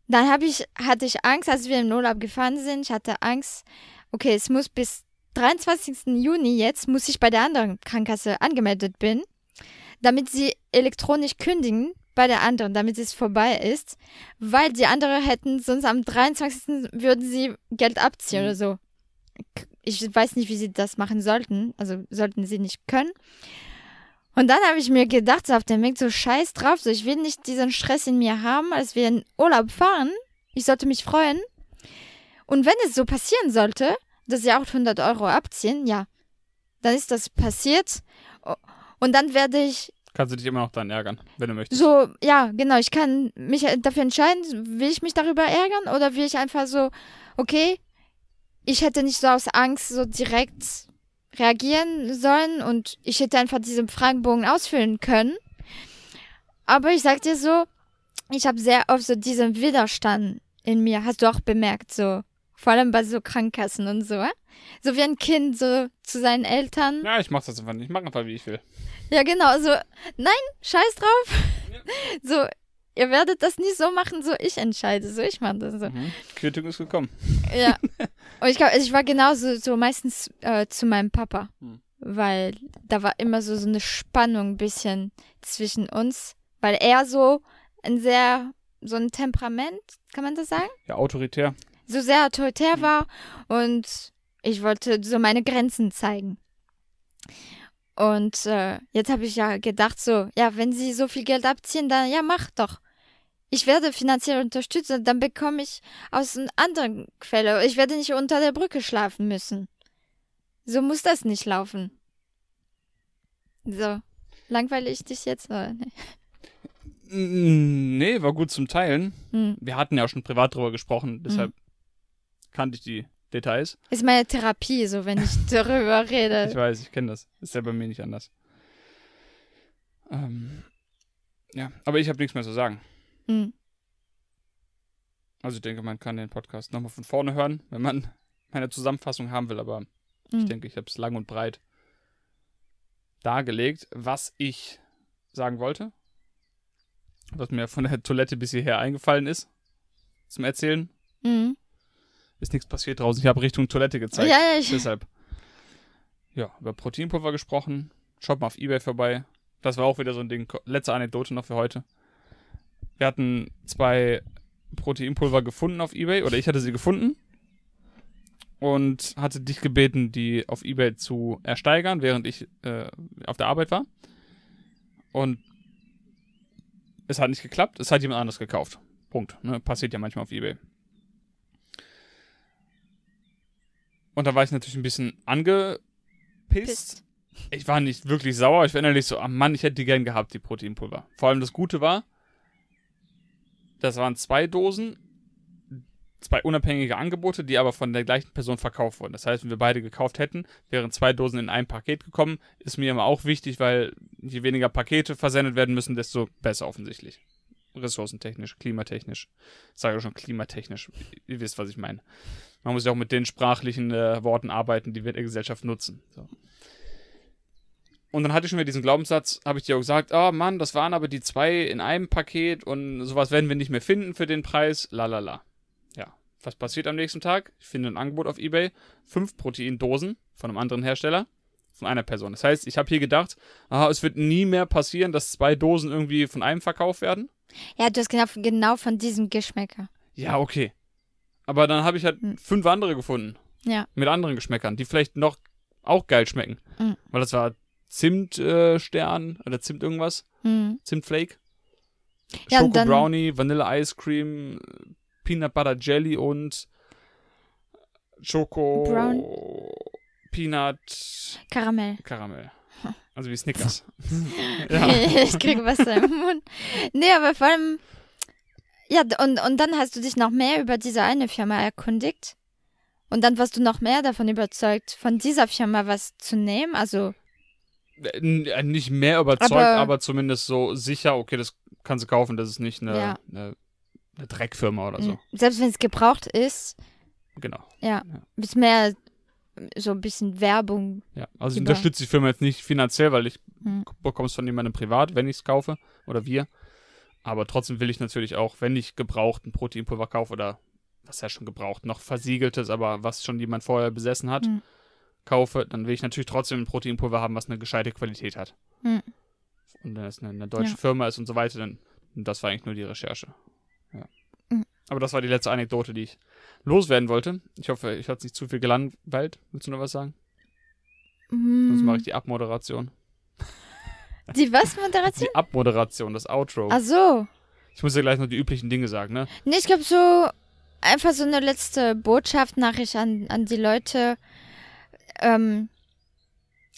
[SPEAKER 1] dann habe ich, hatte ich Angst, als wir im Urlaub gefahren sind. Ich hatte Angst, okay, es muss bis 23. Juni jetzt muss ich bei der anderen Krankenkasse angemeldet bin, damit sie elektronisch kündigen bei der anderen, damit es vorbei ist, weil die anderen hätten sonst am 23. würden sie Geld abziehen mhm. oder so. Ich weiß nicht, wie sie das machen sollten, also sollten sie nicht können. Und dann habe ich mir gedacht, so auf dem Weg, so scheiß drauf, so ich will nicht diesen Stress in mir haben, als wir in Urlaub fahren. Ich sollte mich freuen. Und wenn es so passieren sollte, dass sie auch 100 Euro abziehen, ja, dann ist das passiert und dann werde ich.
[SPEAKER 2] Kannst du dich immer noch dann ärgern, wenn du möchtest.
[SPEAKER 1] So, ja, genau. Ich kann mich halt dafür entscheiden, will ich mich darüber ärgern oder will ich einfach so, okay, ich hätte nicht so aus Angst so direkt reagieren sollen und ich hätte einfach diesen Fragenbogen ausfüllen können. Aber ich sag dir so, ich habe sehr oft so diesen Widerstand in mir, hast du auch bemerkt, so vor allem bei so Krankenkassen und so. So wie ein Kind so zu seinen
[SPEAKER 2] Eltern. Ja, ich mach das einfach nicht. Ich mach einfach, wie ich will.
[SPEAKER 1] Ja, genau. So, nein, scheiß drauf. Ja. [LAUGHS] So, ihr werdet das nicht so machen, so ich entscheide, so ich mache das so. Mhm.
[SPEAKER 2] Quittung ist gekommen.
[SPEAKER 1] Ja. [LAUGHS] Und ich glaube, also ich war genauso so meistens äh, zu meinem Papa, mhm. weil da war immer so, so eine Spannung ein bisschen zwischen uns, weil er so ein sehr, so ein Temperament, kann man das sagen?
[SPEAKER 2] Ja, autoritär
[SPEAKER 1] so sehr autoritär mhm. war und ich wollte so meine Grenzen zeigen. Und äh, jetzt habe ich ja gedacht, so, ja, wenn sie so viel Geld abziehen, dann ja, mach doch. Ich werde finanziell unterstützt, dann bekomme ich aus einer anderen Quelle. Ich werde nicht unter der Brücke schlafen müssen. So muss das nicht laufen. So, langweile ich dich jetzt oder nee?
[SPEAKER 2] Nee, war gut zum Teilen. Hm. Wir hatten ja auch schon privat drüber gesprochen, deshalb hm kannte ich die Details.
[SPEAKER 1] Ist meine Therapie, so wenn ich [LAUGHS] darüber rede. ich
[SPEAKER 2] weiß, ich kenne das. Ist ja bei mir nicht anders. Ähm, ja, aber ich habe nichts mehr zu sagen. Mhm. Also ich denke, man kann den Podcast nochmal von vorne hören, wenn man meine [LAUGHS] Zusammenfassung haben will, aber mhm. ich hm. denke, ich habe es lang und breit dargelegt, was ich sagen wollte, was mir von der Toilette bis hierher eingefallen ist zum Erzählen. Mhm. Ist nichts passiert draußen. Ich habe Richtung Toilette gezeigt. Ja, ja, ich. Deshalb. Ja, über Proteinpulver gesprochen. Schaut mal auf Ebay vorbei. Das war auch wieder so ein Ding. Letzte Anekdote noch für heute. Wir hatten zwei Proteinpulver gefunden auf Ebay. Oder ich hatte sie gefunden. Und hatte dich gebeten, die auf Ebay zu ersteigern, während ich äh, auf der Arbeit war. Und es hat nicht geklappt. Es hat jemand anderes gekauft. Punkt. Ne? Passiert ja manchmal auf Ebay. Und da war ich natürlich ein bisschen angepisst. Pist. Ich war nicht wirklich sauer. Ich war innerlich so, ah oh Mann, ich hätte die gern gehabt, die Proteinpulver. Vor allem das Gute war, das waren zwei Dosen, zwei unabhängige Angebote, die aber von der gleichen Person verkauft wurden. Das heißt, wenn wir beide gekauft hätten, wären zwei Dosen in ein Paket gekommen. Ist mir immer auch wichtig, weil je weniger Pakete versendet werden müssen, desto besser offensichtlich. Ressourcentechnisch, klimatechnisch. Ich sage schon klimatechnisch. Ihr wisst, was ich meine. Man muss ja auch mit den sprachlichen äh, Worten arbeiten, die wir in der Gesellschaft nutzen. So. Und dann hatte ich schon wieder diesen Glaubenssatz, habe ich dir auch gesagt, oh Mann, das waren aber die zwei in einem Paket und sowas werden wir nicht mehr finden für den Preis, lalala. Ja, was passiert am nächsten Tag? Ich finde ein Angebot auf Ebay, fünf Proteindosen von einem anderen Hersteller, von einer Person. Das heißt, ich habe hier gedacht, ah, es wird nie mehr passieren, dass zwei Dosen irgendwie von einem verkauft werden.
[SPEAKER 1] Ja, du hast genau, genau von diesem Geschmäcker.
[SPEAKER 2] Ja, okay. Aber dann habe ich halt mhm. fünf andere gefunden. Ja. Mit anderen Geschmäckern, die vielleicht noch auch geil schmecken. Mhm. Weil das war Zimtstern äh, oder Zimt irgendwas. Mhm. Zimtflake. Ja, Schoko Brownie, Vanille Ice Cream, Peanut Butter Jelly und Schoko Brown. Peanut Karamell. Karamell. Hm. Also wie Snickers. [LAUGHS] Ich kriege Wasser im Mund.
[SPEAKER 1] Nee, aber vor allem ja, und, und dann hast du dich noch mehr über diese eine Firma erkundigt. Und dann warst du noch mehr davon überzeugt, von dieser Firma was zu nehmen. Also.
[SPEAKER 2] Äh, äh, nicht mehr überzeugt, aber, aber zumindest so sicher, okay, das kannst du kaufen, das ist nicht eine, ja. eine, eine Dreckfirma oder so.
[SPEAKER 1] Selbst wenn es gebraucht
[SPEAKER 2] ist. Genau. Ja. ja.
[SPEAKER 1] Ist mehr so ein bisschen Werbung. Ja, also ich unterstütze die
[SPEAKER 2] Firma jetzt nicht finanziell, weil ich hm. bekomme es von jemandem privat, wenn ich es kaufe. Oder wir. Aber trotzdem will ich natürlich auch, wenn ich gebraucht ein Proteinpulver kaufe oder was ja schon gebraucht, noch versiegeltes, aber was schon jemand vorher besessen hat, mhm. kaufe, dann will ich natürlich trotzdem ein Proteinpulver haben, was eine gescheite Qualität hat. Mhm. Und wenn es eine, eine deutsche ja. Firma ist und so weiter, dann das war eigentlich nur die Recherche. Ja. Mhm. Aber das war die letzte Anekdote, die ich loswerden wollte. Ich hoffe, ich habe es nicht zu viel gelangweilt. Willst du noch was sagen? Hm. Sonst mache ich die Abmoderation.
[SPEAKER 1] Die was [LAUGHS] Moderation?
[SPEAKER 2] Die Abmoderation, das Outro. Ach so. Ich muss ja gleich noch die üblichen Dinge sagen, ne?
[SPEAKER 1] Nee, ich glaube so einfach so eine letzte Botschaft, Nachricht an, an die Leute. Ähm,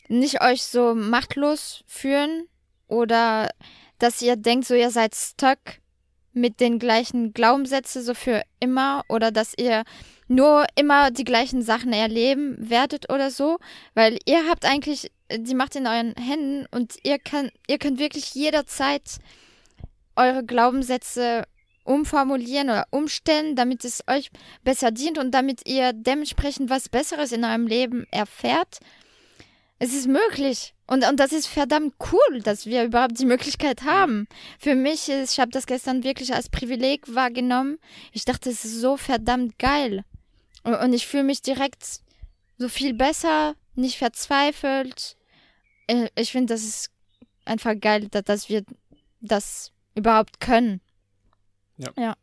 [SPEAKER 1] nicht euch so machtlos fühlen oder dass ihr denkt, so ihr seid stuck mit den gleichen Glaubenssätzen so für immer oder dass ihr nur immer die gleichen Sachen erleben werdet oder so, weil ihr habt eigentlich die Macht in euren Händen und ihr, kann, ihr könnt wirklich jederzeit eure Glaubenssätze umformulieren oder umstellen, damit es euch besser dient und damit ihr dementsprechend was Besseres in eurem Leben erfährt. Es ist möglich. Und, und das ist verdammt cool, dass wir überhaupt die Möglichkeit haben. Für mich, ist, ich habe das gestern wirklich als Privileg wahrgenommen. Ich dachte, es ist so verdammt geil. Und ich fühle mich direkt so viel besser, nicht verzweifelt. Äh, ich finde, das ist einfach geil, dass wir das überhaupt können. Ja. ja.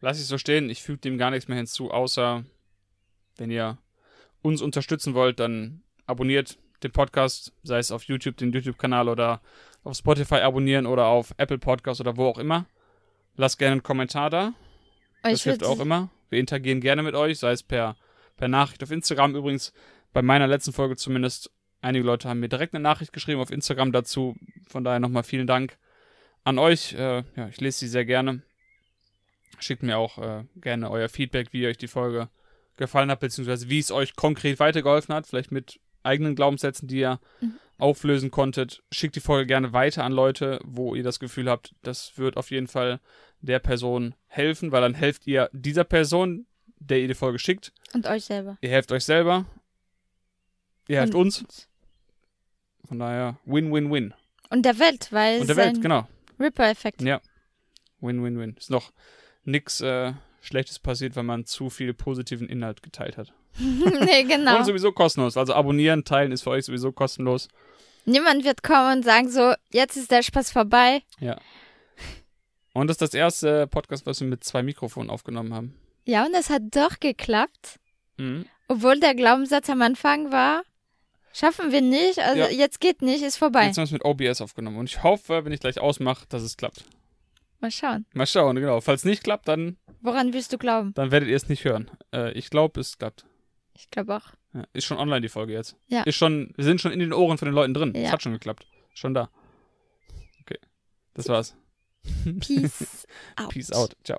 [SPEAKER 2] Lass ich so stehen. Ich füge dem gar nichts mehr hinzu, außer wenn ihr uns unterstützen wollt, dann abonniert den Podcast, sei es auf YouTube, den YouTube-Kanal oder auf Spotify abonnieren oder auf Apple Podcast oder wo auch immer. Lasst gerne einen Kommentar da. Das ich hilft auch immer. Wir interagieren gerne mit euch, sei es per, per Nachricht auf Instagram. Übrigens, bei meiner letzten Folge zumindest, einige Leute haben mir direkt eine Nachricht geschrieben auf Instagram dazu. Von daher nochmal vielen Dank an euch. Äh, ja, ich lese sie sehr gerne. Schickt mir auch äh, gerne euer Feedback, wie euch die Folge gefallen hat, beziehungsweise wie es euch konkret weitergeholfen hat. Vielleicht mit eigenen Glaubenssätzen, die ihr mhm. auflösen konntet. Schickt die Folge gerne weiter an Leute, wo ihr das Gefühl habt, das wird auf jeden Fall der Person helfen, weil dann helft ihr dieser Person, der ihr die Folge schickt.
[SPEAKER 1] Und euch selber.
[SPEAKER 2] Ihr helft euch selber. Ihr helft und uns. Von daher Win-Win-Win.
[SPEAKER 1] Und der Welt, weil und der Welt, genau. Ripper-Effekt.
[SPEAKER 2] Ja. Win-Win-Win. Ist noch nichts äh, Schlechtes passiert, wenn man zu viel positiven Inhalt geteilt hat. [LAUGHS] nee, genau. und sowieso kostenlos. Also abonnieren, teilen ist für euch sowieso kostenlos.
[SPEAKER 1] Niemand wird kommen und sagen so, jetzt ist der Spaß vorbei.
[SPEAKER 2] Ja. Und das ist das erste Podcast, was wir mit zwei Mikrofonen aufgenommen haben.
[SPEAKER 1] Ja, und es hat doch geklappt. Mhm. Obwohl der Glaubenssatz am Anfang war, schaffen wir nicht, also ja. jetzt geht nicht, ist vorbei. Jetzt haben
[SPEAKER 2] wir es mit OBS aufgenommen und ich hoffe, wenn ich gleich ausmache, dass es klappt. Mal schauen. Mal schauen, genau. Falls nicht klappt, dann.
[SPEAKER 1] Woran willst du glauben?
[SPEAKER 2] Dann werdet ihr es nicht hören. Äh, ich glaube, es klappt. Ich glaube auch. Ja, ist schon online die Folge jetzt. Ja. Ist schon, wir sind schon in den Ohren von den Leuten drin. Ja. Es hat schon geklappt. Schon da. Okay. Das war's. [LAUGHS] Peace out. Peace out. Ciao.